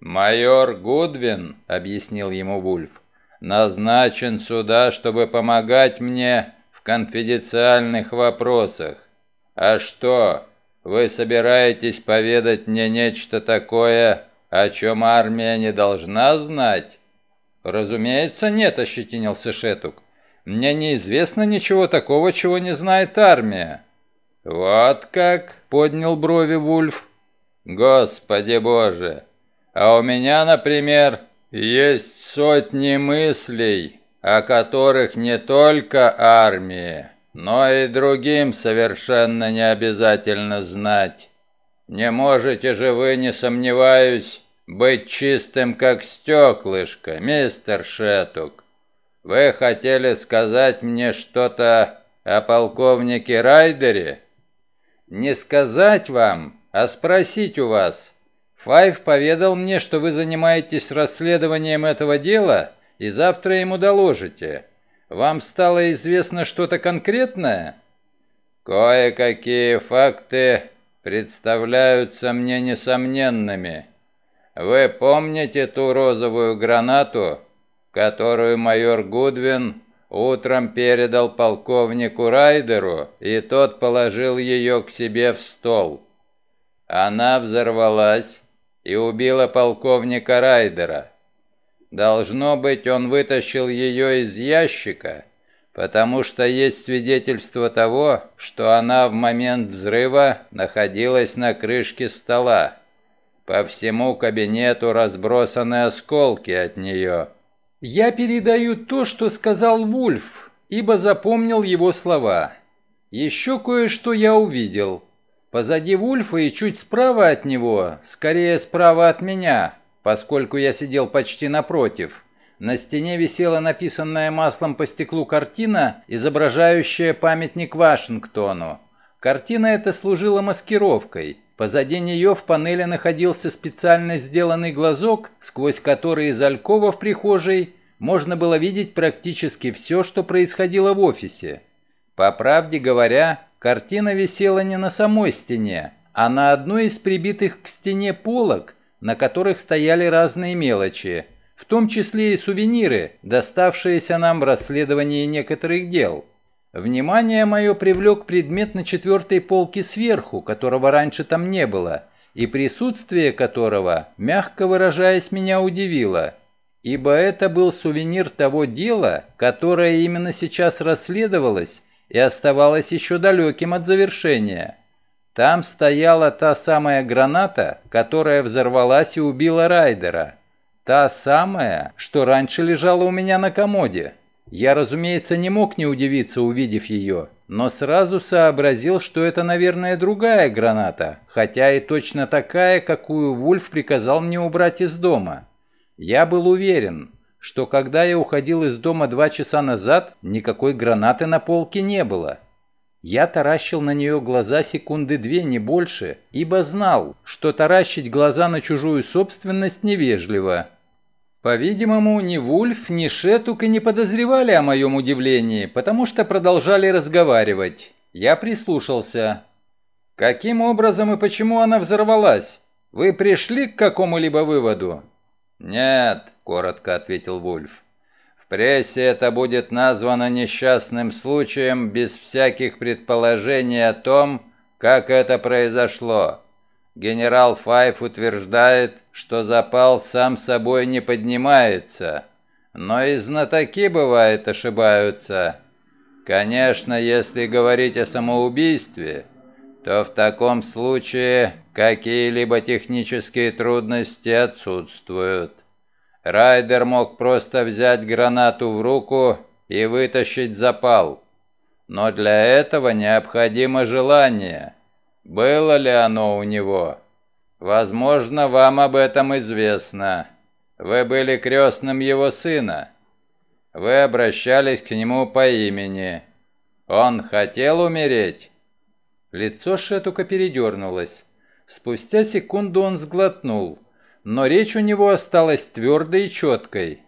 «Майор Гудвин», — объяснил ему Вульф, — «назначен сюда, чтобы помогать мне в конфиденциальных вопросах. А что, вы собираетесь поведать мне нечто такое, о чем армия не должна знать?» «Разумеется, нет», — ощетинился Шетук. «Мне неизвестно ничего такого, чего не знает армия». «Вот как?» — поднял брови Вульф. «Господи боже! А у меня, например, есть сотни мыслей, о которых не только армия, но и другим совершенно не обязательно знать. Не можете же вы, не сомневаюсь, быть чистым, как стеклышко, мистер Шетук. Вы хотели сказать мне что-то о полковнике Райдере? Не сказать вам, а спросить у вас. Файв поведал мне, что вы занимаетесь расследованием этого дела и завтра ему доложите. Вам стало известно что-то конкретное? Кое-какие факты представляются мне несомненными. Вы помните ту розовую гранату, которую майор Гудвин утром передал полковнику Райдеру, и тот положил ее к себе в стол? Она взорвалась и убила полковника Райдера. Должно быть, он вытащил ее из ящика, потому что есть свидетельство того, что она в момент взрыва находилась на крышке стола. По всему кабинету разбросаны осколки от нее. «Я передаю то, что сказал Вульф, ибо запомнил его слова. Еще кое-что я увидел. Позади Вульфа и чуть справа от него, скорее справа от меня, Поскольку я сидел почти напротив, на стене висела написанная маслом по стеклу картина, изображающая памятник Вашингтону. Картина эта служила маскировкой. Позади нее в панели находился специально сделанный глазок, сквозь который из алькова в прихожей можно было видеть практически все, что происходило в офисе. По правде говоря, картина висела не на самой стене, а на одной из прибитых к стене полок, на которых стояли разные мелочи, в том числе и сувениры, доставшиеся нам в расследовании некоторых дел. Внимание мое привлек предмет на четвертой полке сверху, которого раньше там не было, и присутствие которого, мягко выражаясь, меня удивило – ибо это был сувенир того дела, которое именно сейчас расследовалось и оставалось еще далеким от завершения. Там стояла та самая граната, которая взорвалась и убила Райдера. Та самая, что раньше лежала у меня на комоде. Я, разумеется, не мог не удивиться, увидев ее, но сразу сообразил, что это, наверное, другая граната, хотя и точно такая, какую Вульф приказал мне убрать из дома. Я был уверен, что когда я уходил из дома два часа назад, никакой гранаты на полке не было. Я таращил на нее глаза секунды две, не больше, ибо знал, что таращить глаза на чужую собственность невежливо. По-видимому, ни Вульф, ни Шетук и не подозревали о моем удивлении, потому что продолжали разговаривать. Я прислушался. «Каким образом и почему она взорвалась? Вы пришли к какому-либо выводу?» «Нет», — коротко ответил Вульф прессе это будет названо несчастным случаем без всяких предположений о том, как это произошло. Генерал Файф утверждает, что запал сам собой не поднимается. Но и знатоки, бывает, ошибаются. Конечно, если говорить о самоубийстве, то в таком случае какие-либо технические трудности отсутствуют. Райдер мог просто взять гранату в руку и вытащить запал. Но для этого необходимо желание. Было ли оно у него? Возможно, вам об этом известно. Вы были крестным его сына. Вы обращались к нему по имени. Он хотел умереть?» Лицо Шетука передернулось. Спустя секунду он сглотнул – но речь у него осталась твердой и четкой.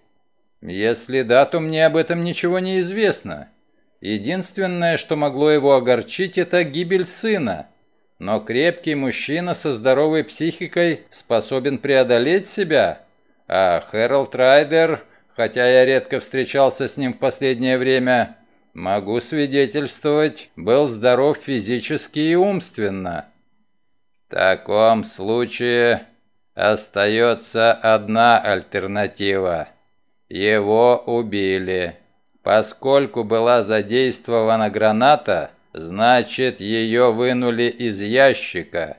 Если да, то мне об этом ничего не известно. Единственное, что могло его огорчить, это гибель сына. Но крепкий мужчина со здоровой психикой способен преодолеть себя. А Хэролд Райдер, хотя я редко встречался с ним в последнее время, могу свидетельствовать, был здоров физически и умственно. В таком случае Остается одна альтернатива. Его убили. Поскольку была задействована граната, значит, ее вынули из ящика.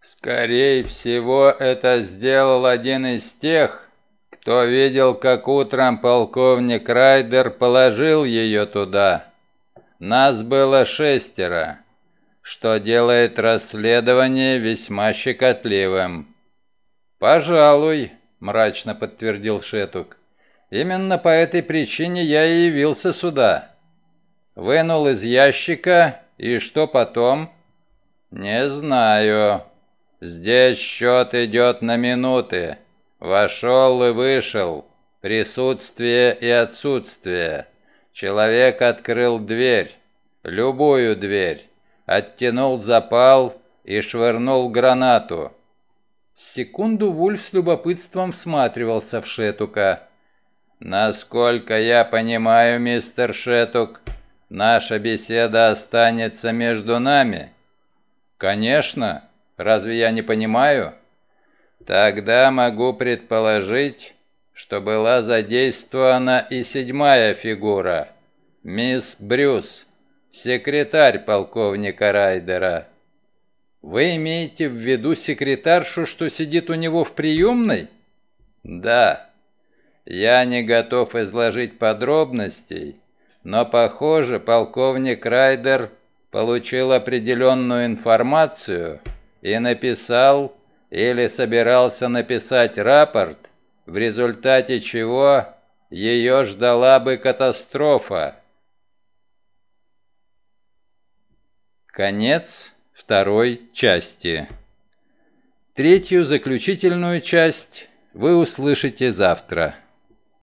Скорее всего, это сделал один из тех, кто видел, как утром полковник Райдер положил ее туда. Нас было шестеро, что делает расследование весьма щекотливым. «Пожалуй», — мрачно подтвердил Шетук. «Именно по этой причине я и явился сюда». Вынул из ящика, и что потом? «Не знаю. Здесь счет идет на минуты. Вошел и вышел. Присутствие и отсутствие. Человек открыл дверь. Любую дверь. Оттянул запал и швырнул гранату. Секунду Вульф с любопытством всматривался в Шетука. «Насколько я понимаю, мистер Шетук, наша беседа останется между нами?» «Конечно. Разве я не понимаю?» «Тогда могу предположить, что была задействована и седьмая фигура, мисс Брюс, секретарь полковника Райдера». Вы имеете в виду секретаршу, что сидит у него в приемной? Да. Я не готов изложить подробностей, но, похоже, полковник Райдер получил определенную информацию и написал или собирался написать рапорт, в результате чего ее ждала бы катастрофа. Конец второй части. Третью заключительную часть вы услышите завтра.